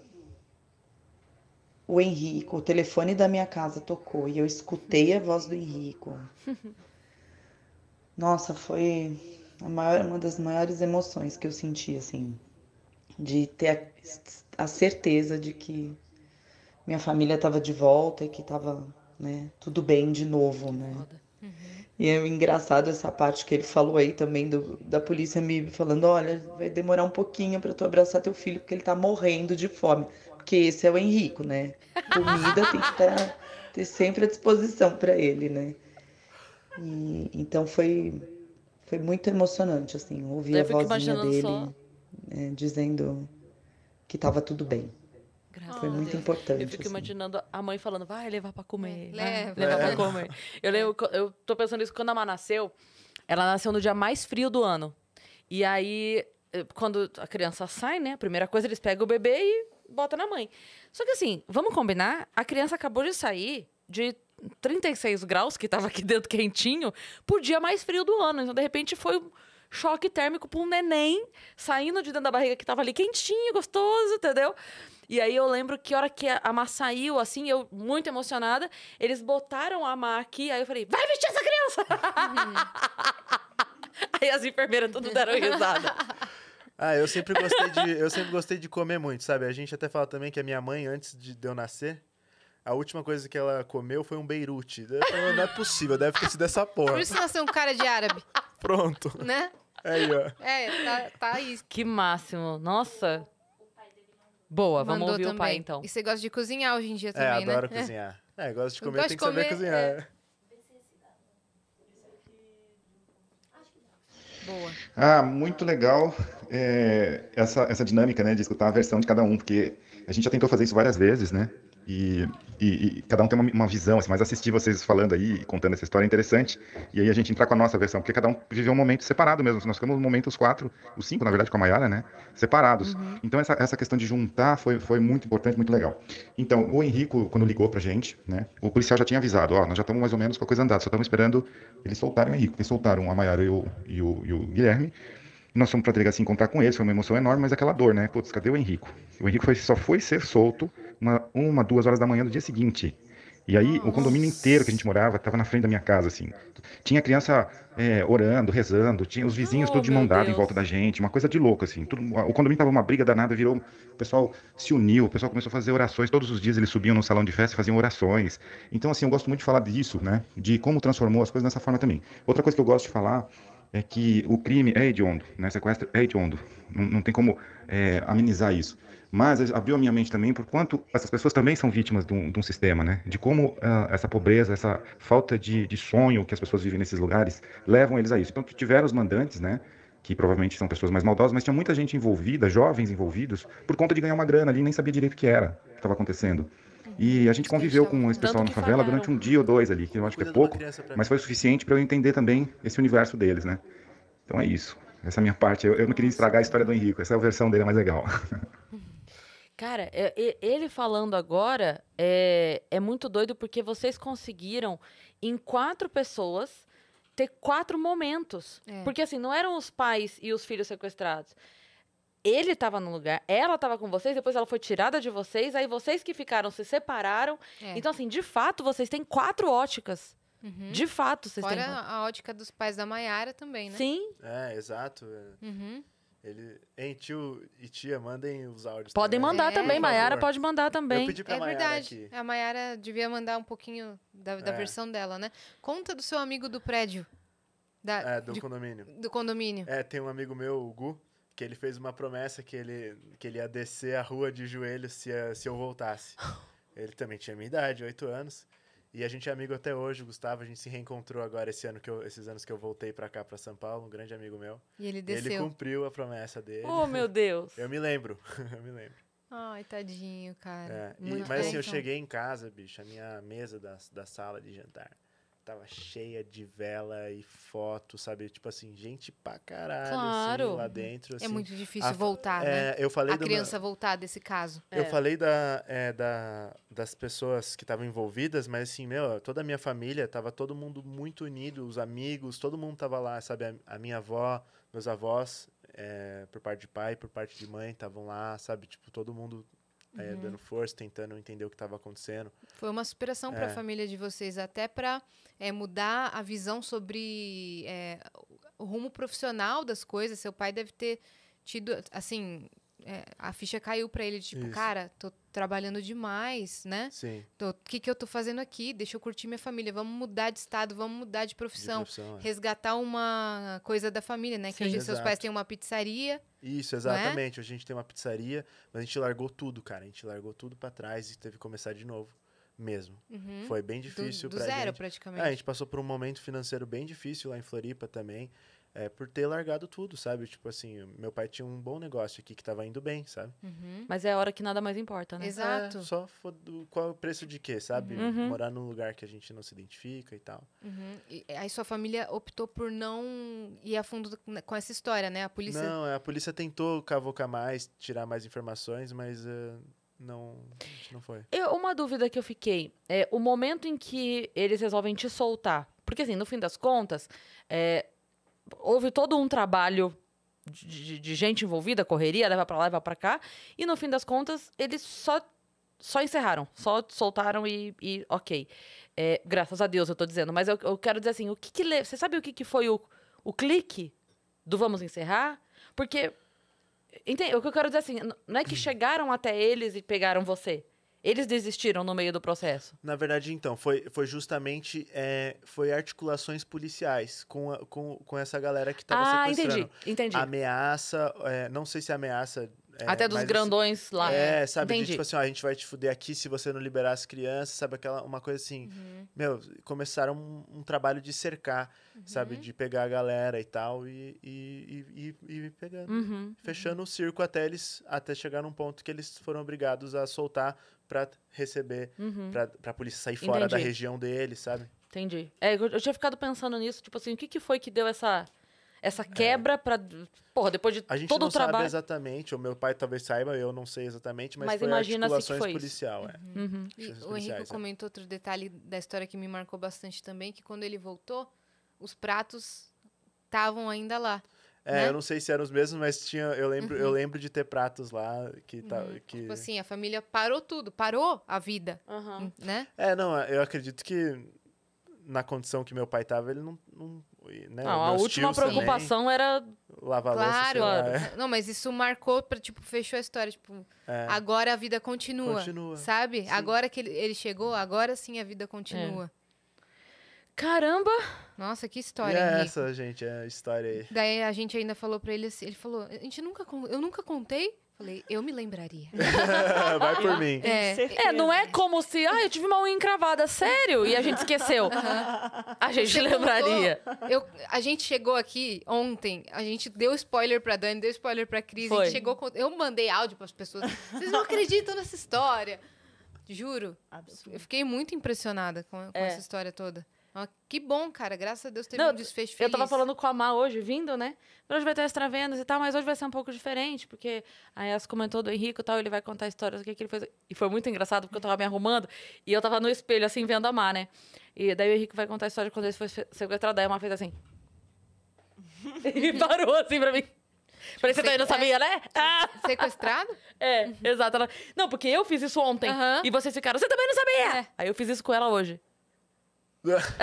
o Henrico, o telefone da minha casa tocou e eu escutei a voz do Henrico. *laughs* Nossa, foi maior, uma das maiores emoções que eu senti, assim, de ter a, a certeza de que minha família estava de volta e que estava, né, tudo bem de novo, né? Uhum. E é engraçado essa parte que ele falou aí também do, da polícia me falando, olha, vai demorar um pouquinho para tu abraçar teu filho porque ele está morrendo de fome. Porque esse é o Henrico, né? Comida tem que estar tá, ter sempre à disposição para ele, né? E, então foi foi muito emocionante assim ouvir a vozinha dele né, dizendo que estava tudo bem. Graças foi muito Deus. importante. Eu fico assim. imaginando a mãe falando, vai levar para comer. É, leva. Leva para é. comer. Eu lembro, eu tô pensando isso quando a Má nasceu. Ela nasceu no dia mais frio do ano. E aí, eh, quando a criança sai, né? A primeira coisa, eles pegam o bebê e bota na mãe. Só que assim, vamos combinar? A criança acabou de sair de 36 graus, que estava aqui *laughs* dentro quentinho, por dia mais frio do ano. Então, de repente, foi um choque térmico para um neném saindo de dentro da barriga que estava ali quentinho, gostoso, entendeu? E aí eu lembro que a hora que a Má saiu, assim, eu muito emocionada, eles botaram a Má aqui, aí eu falei, vai vestir essa criança! Uhum. *laughs* aí as enfermeiras tudo deram risada. Ah, eu sempre gostei de, eu sempre gostei de comer muito, sabe? A gente até fala também que a minha mãe, antes de eu nascer, a última coisa que ela comeu foi um beirute. Falei, não é possível, deve ter sido dessa porra. Por isso nasceu um cara de árabe. Pronto. Né? Aí, ó. É, tá, tá aí. Que máximo. Nossa. Boa, Mandou vamos ouvir também. o pai então. E você gosta de cozinhar hoje em dia é, também, né? É, adoro né? cozinhar. É, gosto de comer, gosto tem que comer, saber cozinhar. É. é. Boa. Ah, muito legal é, essa, essa dinâmica, né, de escutar a versão de cada um, porque a gente já tentou fazer isso várias vezes, né? E, e, e cada um tem uma, uma, visão, assim, mas assistir vocês falando aí, contando essa história é interessante, e aí a gente entrar com a nossa versão, porque cada um viveu um momento separado mesmo, nós ficamos um momento os quatro, os cinco, na verdade, com a Mayara, né, separados. Uhum. Então essa, essa questão de juntar foi, foi muito importante, muito legal. Então, o Henrico, quando ligou pra gente, né, o policial já tinha avisado, ó, nós já estamos mais ou menos com a coisa andada, só estamos esperando eles soltarem o Henrico, eles soltaram a Mayara e o, e o, e o Guilherme, nós fomos para a assim delegacia encontrar com eles, foi uma emoção enorme, mas aquela dor, né? Putz, cadê o Henrico? O Henrico foi, só foi ser solto uma, uma, duas horas da manhã do dia seguinte. E aí, Nossa. o condomínio inteiro que a gente morava estava na frente da minha casa, assim. Tinha criança é, orando, rezando, tinha os vizinhos oh, todos de mão dada em volta da gente, uma coisa de louco, assim. Tudo, o condomínio estava uma briga danada, virou. O pessoal se uniu, o pessoal começou a fazer orações. Todos os dias eles subiam no salão de festa e faziam orações. Então, assim, eu gosto muito de falar disso, né? De como transformou as coisas dessa forma também. Outra coisa que eu gosto de falar é que o crime é hediondo, né? sequestro é hediondo, não, não tem como é, amenizar isso. Mas abriu a minha mente também por quanto essas pessoas também são vítimas de um, de um sistema, né? De como uh, essa pobreza, essa falta de, de sonho que as pessoas vivem nesses lugares levam eles a isso. Então, tiveram os mandantes, né? que provavelmente são pessoas mais maldosas, mas tinha muita gente envolvida, jovens envolvidos, por conta de ganhar uma grana ali, nem sabia direito o que era, o que estava acontecendo. E a gente conviveu com esse pessoal na favela durante um dia ou dois ali, que eu acho que é pouco, mas foi suficiente para eu entender também esse universo deles, né? Então é isso. Essa é a minha parte. Eu, eu não queria estragar a história do Henrique, essa é a versão dele é mais legal. *laughs* Cara, é, ele falando agora é, é muito doido porque vocês conseguiram, em quatro pessoas, ter quatro momentos. É. Porque assim, não eram os pais e os filhos sequestrados ele estava no lugar, ela estava com vocês, depois ela foi tirada de vocês, aí vocês que ficaram se separaram. É. Então, assim, de fato, vocês têm quatro óticas. Uhum. De fato, vocês Fora têm. Fora a ótica dos pais da Maiara também, né? Sim. É, exato. É. Uhum. Ele... Hein, tio e tia, mandem os áudios. Podem também. mandar é. também, Maiara pode mandar também. Eu pedi pra é Mayara verdade. Aqui. A Maiara devia mandar um pouquinho da, da é. versão dela, né? Conta do seu amigo do prédio. Da, é, do de, condomínio. Do condomínio. É, tem um amigo meu, o Gu, que ele fez uma promessa que ele, que ele ia descer a rua de joelhos se, se eu voltasse. *laughs* Ele também tinha minha idade, oito anos. E a gente é amigo até hoje, Gustavo. A gente se reencontrou agora esse ano que eu, esses anos que eu voltei para cá, para São Paulo, um grande amigo meu. E ele desceu. ele cumpriu a promessa dele. Oh, meu *laughs* Deus! Eu me lembro, *laughs* eu me lembro. Ai, tadinho, cara. É, e, mas assim, eu cheguei em casa, bicho, a minha mesa da, da sala de jantar tava cheia de vela e foto, sabe? Tipo assim, gente pra caralho assim, claro. assim, lá dentro. É assim. É muito difícil a, voltar, é, né? Eu falei a criança uma, voltar desse caso. Eu é. falei da, é, da, das pessoas que estavam envolvidas, mas assim, meu, toda a minha família, tava todo mundo muito unido, os amigos, todo mundo tava lá, sabe? A, a minha avó, meus avós, é, por parte de pai, por parte de mãe, estavam lá, sabe? Tipo, todo mundo eh, uhum. é, dando força, tentando entender o que estava acontecendo. Foi uma superação é. para a família de vocês, até para é, eh, mudar a visão sobre eh, o rumo profissional das coisas. Seu pai deve ter tido, assim, é, a ficha caiu para ele, tipo, Isso. cara, tô trabalhando demais, né? Sim. O que, que eu tô fazendo aqui? Deixa eu curtir minha família. Vamos mudar de estado, vamos mudar de profissão. De profissão é. Resgatar uma coisa da família, né? Sim. Que hoje Exato. seus pais têm uma pizzaria. Isso, né? exatamente. Hoje A gente tem uma pizzaria, mas a gente largou tudo, cara. A gente largou tudo para trás e teve que começar de novo mesmo. Uhum. Foi bem difícil do, do pra zero, gente. praticamente. É, a gente passou por um momento financeiro bem difícil lá em Floripa também é, por ter largado tudo, sabe? Tipo assim, meu pai tinha um bom negócio aqui que tava indo bem, sabe? Uhum. Mas é a hora que nada mais importa, né? Exato. É, só do, qual é o preço de quê, sabe? Uhum. uhum. Morar num lugar que a gente não se identifica e tal. Uhum. E, aí sua família optou por não ir a fundo com né, essa história, né? A polícia... Não, é, a polícia tentou cavocar mais, tirar mais informações, mas... Uh, não, não foi. Eu, uma dúvida que eu fiquei é o momento em que eles resolvem te soltar. Porque, assim, no fim das contas, é, houve todo um trabalho de, de gente envolvida, correria, leva para lá, leva para cá, e no fim das contas, eles só só encerraram, só soltaram e, e ok. É, graças a Deus, eu tô dizendo. Mas eu, eu quero dizer assim, o que, que Você sabe o que, que foi o, o clique do vamos encerrar? Porque. Entende? O que eu quero dizer assim, não é que chegaram até eles e pegaram você. Eles desistiram no meio do processo. Na verdade, então, foi, foi justamente é, foi articulações policiais com, a, com, com essa galera que estava ah, sequestrando. entendi, entendi. Ameaça, é, não sei se ameaça... É, Até dos assim grandões assim, lá. É, é sabe? Entendi. De, tipo assim, ó, a gente vai te fuder aqui se você não liberar as crianças, sabe? Aquela, uma coisa assim... Uhum. Meu, começaram um, um, trabalho de cercar, uhum. sabe? De pegar a galera e tal e, e, e, e pegando. Uhum. Fechando uhum. o circo até eles... Até chegar num ponto que eles foram obrigados a soltar para receber, uhum. para a polícia sair fora Entendi. da região dele, sabe? Entendi. É, eu, eu tinha ficado pensando nisso, tipo assim, o que, que foi que deu essa essa é. quebra é. para porra depois de a gente todo não o trabalho sabe exatamente o meu pai talvez saiba eu não sei exatamente mas, mas foi imagina articulações foi policial É. Uhum. uhum. o Henrique é. comentou outro detalhe da história que me marcou bastante também que quando ele voltou os pratos estavam ainda lá é, né? eu não sei se eram os mesmos, mas tinha, eu lembro, uhum. eu lembro de ter pratos lá que tá, uhum. que tipo assim, a família parou tudo, parou a vida, uhum. né? É, não, é, eu acredito que na condição que meu pai tava, ele não, não né? Não, a última preocupação também. era lavar claro, louça, claro. Não, mas isso marcou para tipo fechou a história, tipo, é. agora a vida continua, continua. sabe? Sim. Agora que ele, ele, chegou, agora sim a vida continua. É. Caramba! Nossa, que história, e é essa, gente, é a história aí. Daí a gente ainda falou pra ele assim, ele falou, a gente nunca, eu nunca contei. Falei, eu me lembraria. *laughs* Vai por mim. É. é, não é como se, ah, eu tive uma unha encravada, sério? E a gente esqueceu. Uhum. A gente Você lembraria. eu, a gente chegou aqui ontem, a gente deu spoiler pra Dani, deu spoiler pra Cris, Foi. a gente chegou, eu mandei áudio pras pessoas, vocês não acreditam nessa história. Juro. Absurdo. Eu fiquei muito impressionada com, com é. essa história toda. Ah, que bom, cara. Graças a Deus teve Não, um desfecho feliz. Eu tava falando com a Má hoje, vindo, né? Hoje vai ter extravendas e tal, mas hoje vai ser um pouco diferente, porque a Yas comentou do Henrique e tal, ele vai contar histórias o que, que ele fez. E foi muito engraçado, porque eu tava me arrumando e eu tava no espelho, assim, vendo a Má, né? E daí o Henrique vai contar a história de quando ele foi sequestrado. Daí a Má fez assim. *laughs* e parou, assim, pra mim. Parece que você tá não sabia, é. né? Ah! Sequestrado? *laughs* É, uhum. exato. Ela... Não, porque eu fiz isso ontem. Uhum. E vocês ficaram, você também não sabia! É. Aí eu fiz isso com ela hoje.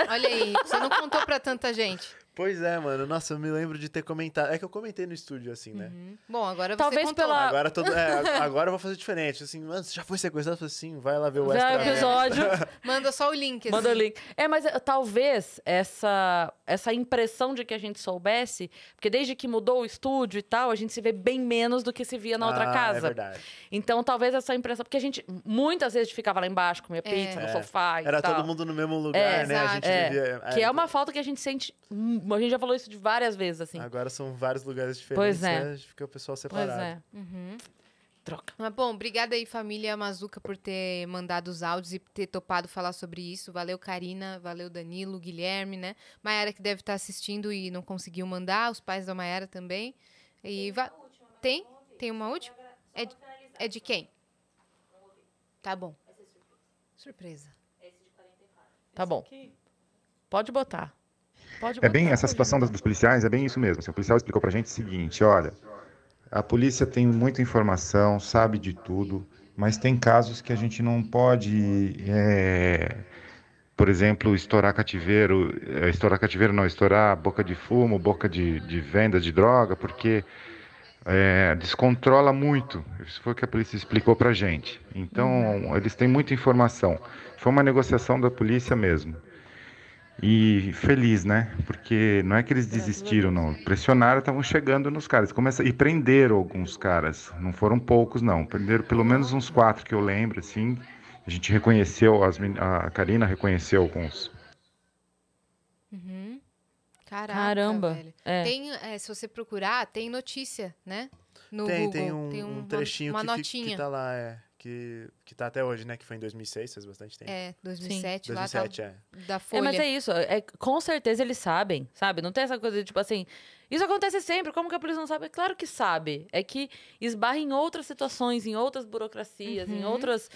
Olha aí, você não contou pra tanta gente. Pois é, mano. Nossa, eu me lembro de ter comentado. É que eu comentei no estúdio, assim, né? Uhum. Bom, agora você Talvez contou. pela... Agora, tô... é, *laughs* agora eu vou fazer diferente. Assim, mano, você já foi sequestrado? assim, vai lá ver o é extra. É episódio. *laughs* Manda só o link. Assim. Manda o link. É, mas eh, talvez essa, essa impressão de que a gente soubesse... Porque desde que mudou o estúdio e tal, a gente se vê bem menos do que se via na outra ah, é casa. é verdade. Então, talvez essa impressão... Porque a gente, muitas vezes, ficava lá embaixo, comia pizza é. no sofá e Era tal. todo mundo no mesmo lugar, é, né? Exato. A gente vivia... Que é uma falta que a gente sente a gente já falou isso de várias vezes, assim. Agora são vários lugares diferentes, pois é. né? Fica o pessoal separado. Pois é. Uhum. Troca. Mas bom, obrigada aí, família Mazuca, por ter mandado os áudios e ter topado falar sobre isso. Valeu, Karina, valeu, Danilo, Guilherme, né? Maiara que deve estar assistindo e não conseguiu mandar, os pais da Maiara também. E tem? Última, né? tem? tem uma última? É de, é de quem? Tá bom. É surpresa. Tá bom. Pode botar. Pode é bem essa situação então. das, dos policiais, é bem isso mesmo. Assim, o policial explicou para a gente o seguinte, olha, a polícia tem muita informação, sabe de tudo, mas tem casos que a gente não pode, é, por exemplo, estourar cativeiro, é, estourar cativeiro não, estourar boca de fumo, boca de, de venda de droga, porque é, descontrola muito. Isso foi o que a polícia explicou para a gente. Então, uhum. eles têm muita informação. Foi uma negociação da polícia mesmo. E feliz, né? Porque não é que eles desistiram, não. Pressionaram, estavam chegando nos caras. Começa... E prenderam alguns caras. Não foram poucos, não. Prenderam pelo menos uns quatro que eu lembro, assim. A gente reconheceu, as... a Karina reconheceu alguns. Uhum. Caraca, Caramba. É. Tem, é, se você procurar, tem notícia, né? No tem, Google. Tem um, tem um, um trechinho uma, uma que, notinha. que tá lá, é que, que tá até hoje, né? Que foi em 2006, faz bastante tempo. É, 2007, lá 2007, tá, é. da Folha. É, mas é isso. É, com certeza eles sabem, sabe? Não tem essa coisa de, tipo assim... Isso acontece sempre, como que a polícia não sabe? É claro que sabe. É que esbarra em outras situações, em outras burocracias, uhum. em outras...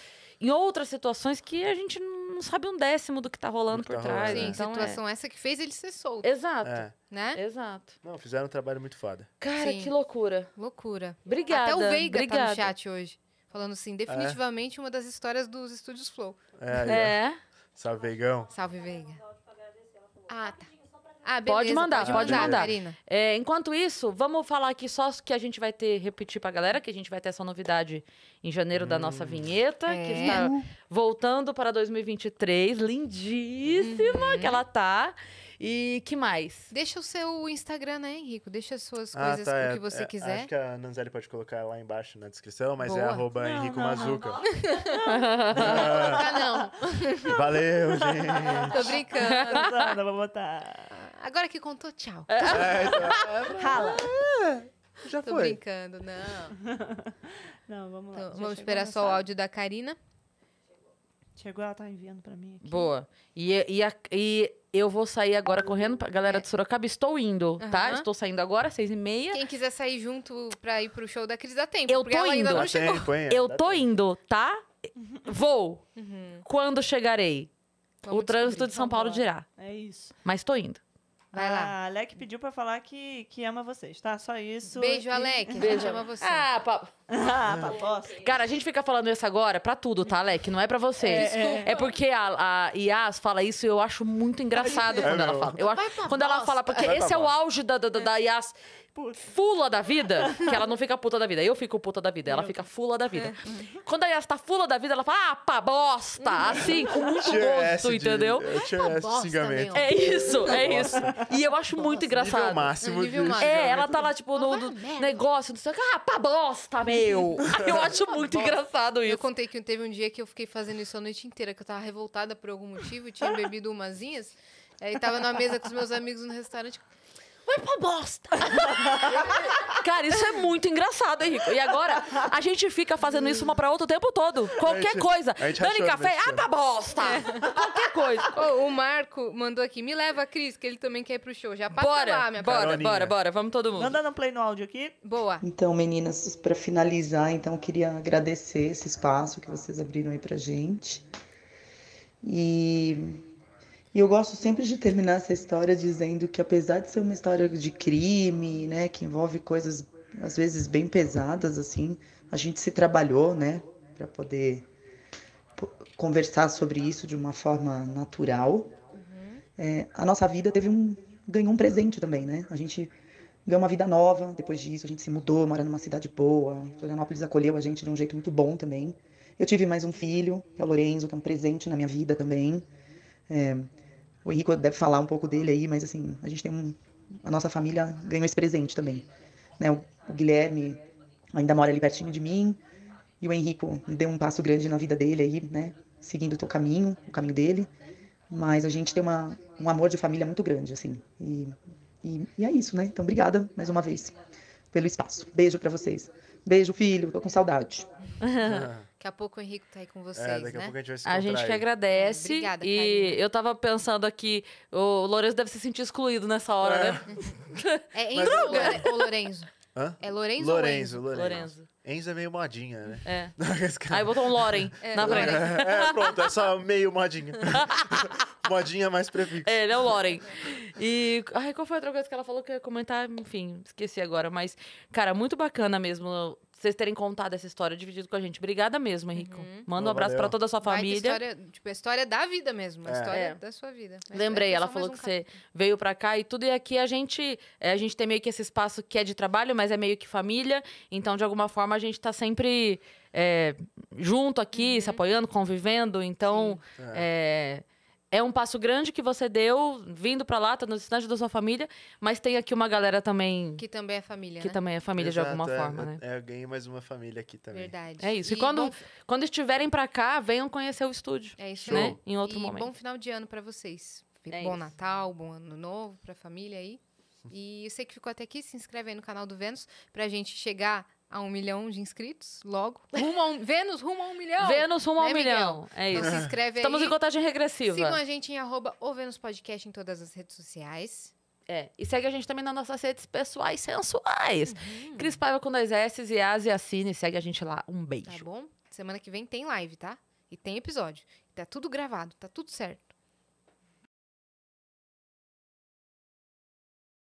Em outras situações que a gente não sabe um décimo do que tá rolando que tá por trás. Rolando, Sim, né? então, situação é. essa que fez ele ser solto. Exato. É. Né? Exato. Não, fizeram um trabalho muito foda. Cara, Sim. que loucura. Loucura. Obrigada. Até o Veiga Obrigada. tá no chat hoje. Falando assim, definitivamente é. uma das histórias dos estúdios Flow. É. é. Salve, Veigão. Salve, Veiga. Ah, tá. Ah, beleza, pode mandar, pode, pode mandar. mandar. É, enquanto isso, vamos falar aqui só que a gente vai ter, repetir pra galera, que a gente vai ter essa novidade em janeiro hum. da nossa hum. vinheta, é. que está voltando para 2023, lindíssima uhum. que ela tá. E que mais? Deixa o seu Instagram, né, Henrico? Deixa as suas ah, coisas tá, o é, que você é, quiser. Acho que a Nanzeli pode colocar lá embaixo na descrição, mas é Boa. é arroba Henrico Mazuca. Não, ah, não. não. Ah, valeu, gente. Tô brincando. Não, não vou botar. Agora que contou, tchau. É, então, é então. Rala. Ah, já Tô foi. Tô brincando, não. *laughs* não, vamos lá. Então, vamos esperar só o áudio da Karina. Chegou, ela tá enviando para mim. Aqui. Boa. E, e, a, e eu vou sair agora correndo pra galera é. de Sorocaba. Estou indo, uhum. tá? Estou saindo agora, seis e meia. Quem quiser sair junto pra ir pro show da Cris, dá tempo. Eu tô indo. Tempo, hein, eu tô tempo. indo, tá? Uhum. Vou. Uhum. Quando chegarei? Vamos o trânsito descobrir. de São Paulo dirá. É isso. Mas tô indo. Vai lá. A Alec pediu pra falar que, que ama vocês, tá? Só isso. Beijo, e... Alec. Beijo, *laughs* ama você. Ah, papo. Ah, papo. Tá *laughs* Cara, a gente fica falando isso agora pra tudo, tá, Alec? Não é pra vocês. É, é. é, é porque a, a Yas fala isso e eu acho muito engraçado é quando ela fala. Eu acho, quando bosta. ela fala, porque esse é o auge da, da, da Yas Puta. fula da vida, que ela não fica puta da vida. Eu fico puta da vida, ela fica fula da vida. É. Quando ela está tá fula da vida, ela fala, ah, pá, bosta! Assim, com muito gosto, entendeu? De, é isso, é isso. E eu acho muito engraçado. Nível máximo é, nível máximo. É, ela tá lá, tipo, no, no ah, negócio, não sei o que, ah, pá, bosta, meu! *laughs* Eu acho *laughs* muito engraçado isso. Eu contei que teve um dia que eu fiquei fazendo isso a noite inteira, que eu tava revoltada por algum motivo, tinha bebido umasinhas, aí tava na mesa com os meus amigos no restaurante vai pra bosta. *laughs* Cara, isso é muito engraçado, Henrique. E agora, a gente fica fazendo isso uma pra outra o tempo todo. Qualquer gente, coisa. Dani Café, ah, pra tá bosta. É. Qualquer coisa. Oh, o Marco mandou aqui, me leva Cris, que ele também quer ir pro show. Já passa bora, lá, minha Bora, Carolinha. bora, bora. Vamos todo mundo. Manda um play no áudio aqui. Boa. Então, meninas, pra finalizar, então, queria agradecer esse espaço que vocês abriram aí pra gente. E e eu gosto sempre de terminar essa história dizendo que apesar de ser uma história de crime, né, que envolve coisas às vezes bem pesadas assim, a gente se trabalhou, né, para poder conversar sobre isso de uma forma natural. Uhum. É, a nossa vida teve um ganhou um presente também, né? A gente ganhou uma vida nova depois disso, a gente se mudou, mora numa cidade boa, Florianópolis acolheu a gente de um jeito muito bom também. Eu tive mais um filho, que é o Lorenzo, que é um presente na minha vida também. É, o Henrique deve falar um pouco dele aí, mas assim, a gente tem um. A nossa família ganhou esse presente também. Né? O, o Guilherme ainda mora ali pertinho de mim, e o Henrico deu um passo grande na vida dele aí, né? Seguindo o teu caminho, o caminho dele. Mas a gente tem uma, um amor de família muito grande, assim. E, e, e é isso, né? Então, obrigada mais uma vez pelo espaço. Beijo para vocês. Beijo, filho. Tô com saudade. *laughs* Daqui a pouco o Henrique tá aí com é, vocês, é, daqui a né? pouco a gente vai se A gente aí. que agradece. Obrigada, e eu tava pensando aqui, o Lourenço deve se sentir excluído nessa hora, é. né? *laughs* É Enzo ou Lorenzo? Hã? É Lorenzo. Lorenzo, ou Enzo? Enzo é meio modinha, né? É. *laughs* aí botou um Loren *laughs* é. na frente. É, é, pronto, é só meio modinha. modinha mais prefixo. É, ele é o Loren. E ai, qual foi a outra coisa que ela falou que eu ia comentar? Enfim, esqueci agora. Mas, cara, muito bacana mesmo vocês terem contado essa história, dividido com a gente. Obrigada mesmo, Henrico. Uhum. Manda um abraço para toda a sua família. história, tipo, a história da vida mesmo, a é. história é. da sua vida. Mas é, Lembrei, é ela falou um que você veio para cá e tudo, e aqui a gente, é, a gente tem meio que esse espaço que é de trabalho, mas é meio que família. Então, de alguma forma, a gente está sempre junto aqui, uhum. se apoiando, convivendo. Então, é um passo grande que você deu vindo para lá, tá no tá distante da sua família, mas tem aqui uma galera também. Que também é família. Que né? também é família Exato, de alguma é, forma, né? É, eu ganhei mais uma família aqui também. Verdade. É isso. E, e quando, bom... quando estiverem para cá, venham conhecer o estúdio. É isso, né? Show. Em outro e momento. Bom final de ano para vocês. É bom isso. Natal, bom ano novo pra família aí. E eu sei que ficou até aqui, se inscreve aí no canal do Vênus pra gente chegar a um milhão de inscritos, logo. Rumo um, Vênus rumo a um milhão. Vênus rumo a né, um milhão. É então isso. Então se inscreve aí. Estamos em contagem regressiva. Sigam a gente em arroba o Vênus Podcast em todas as redes sociais. É. E segue a gente também nas nossas redes pessoais sensuais. Uhum. Cris Paiva com dois S e Asia Assine Segue a gente lá. Um tá beijo. Tá bom? Semana que vem tem live, tá? E tem episódio. Tá tudo gravado, tá tudo certo.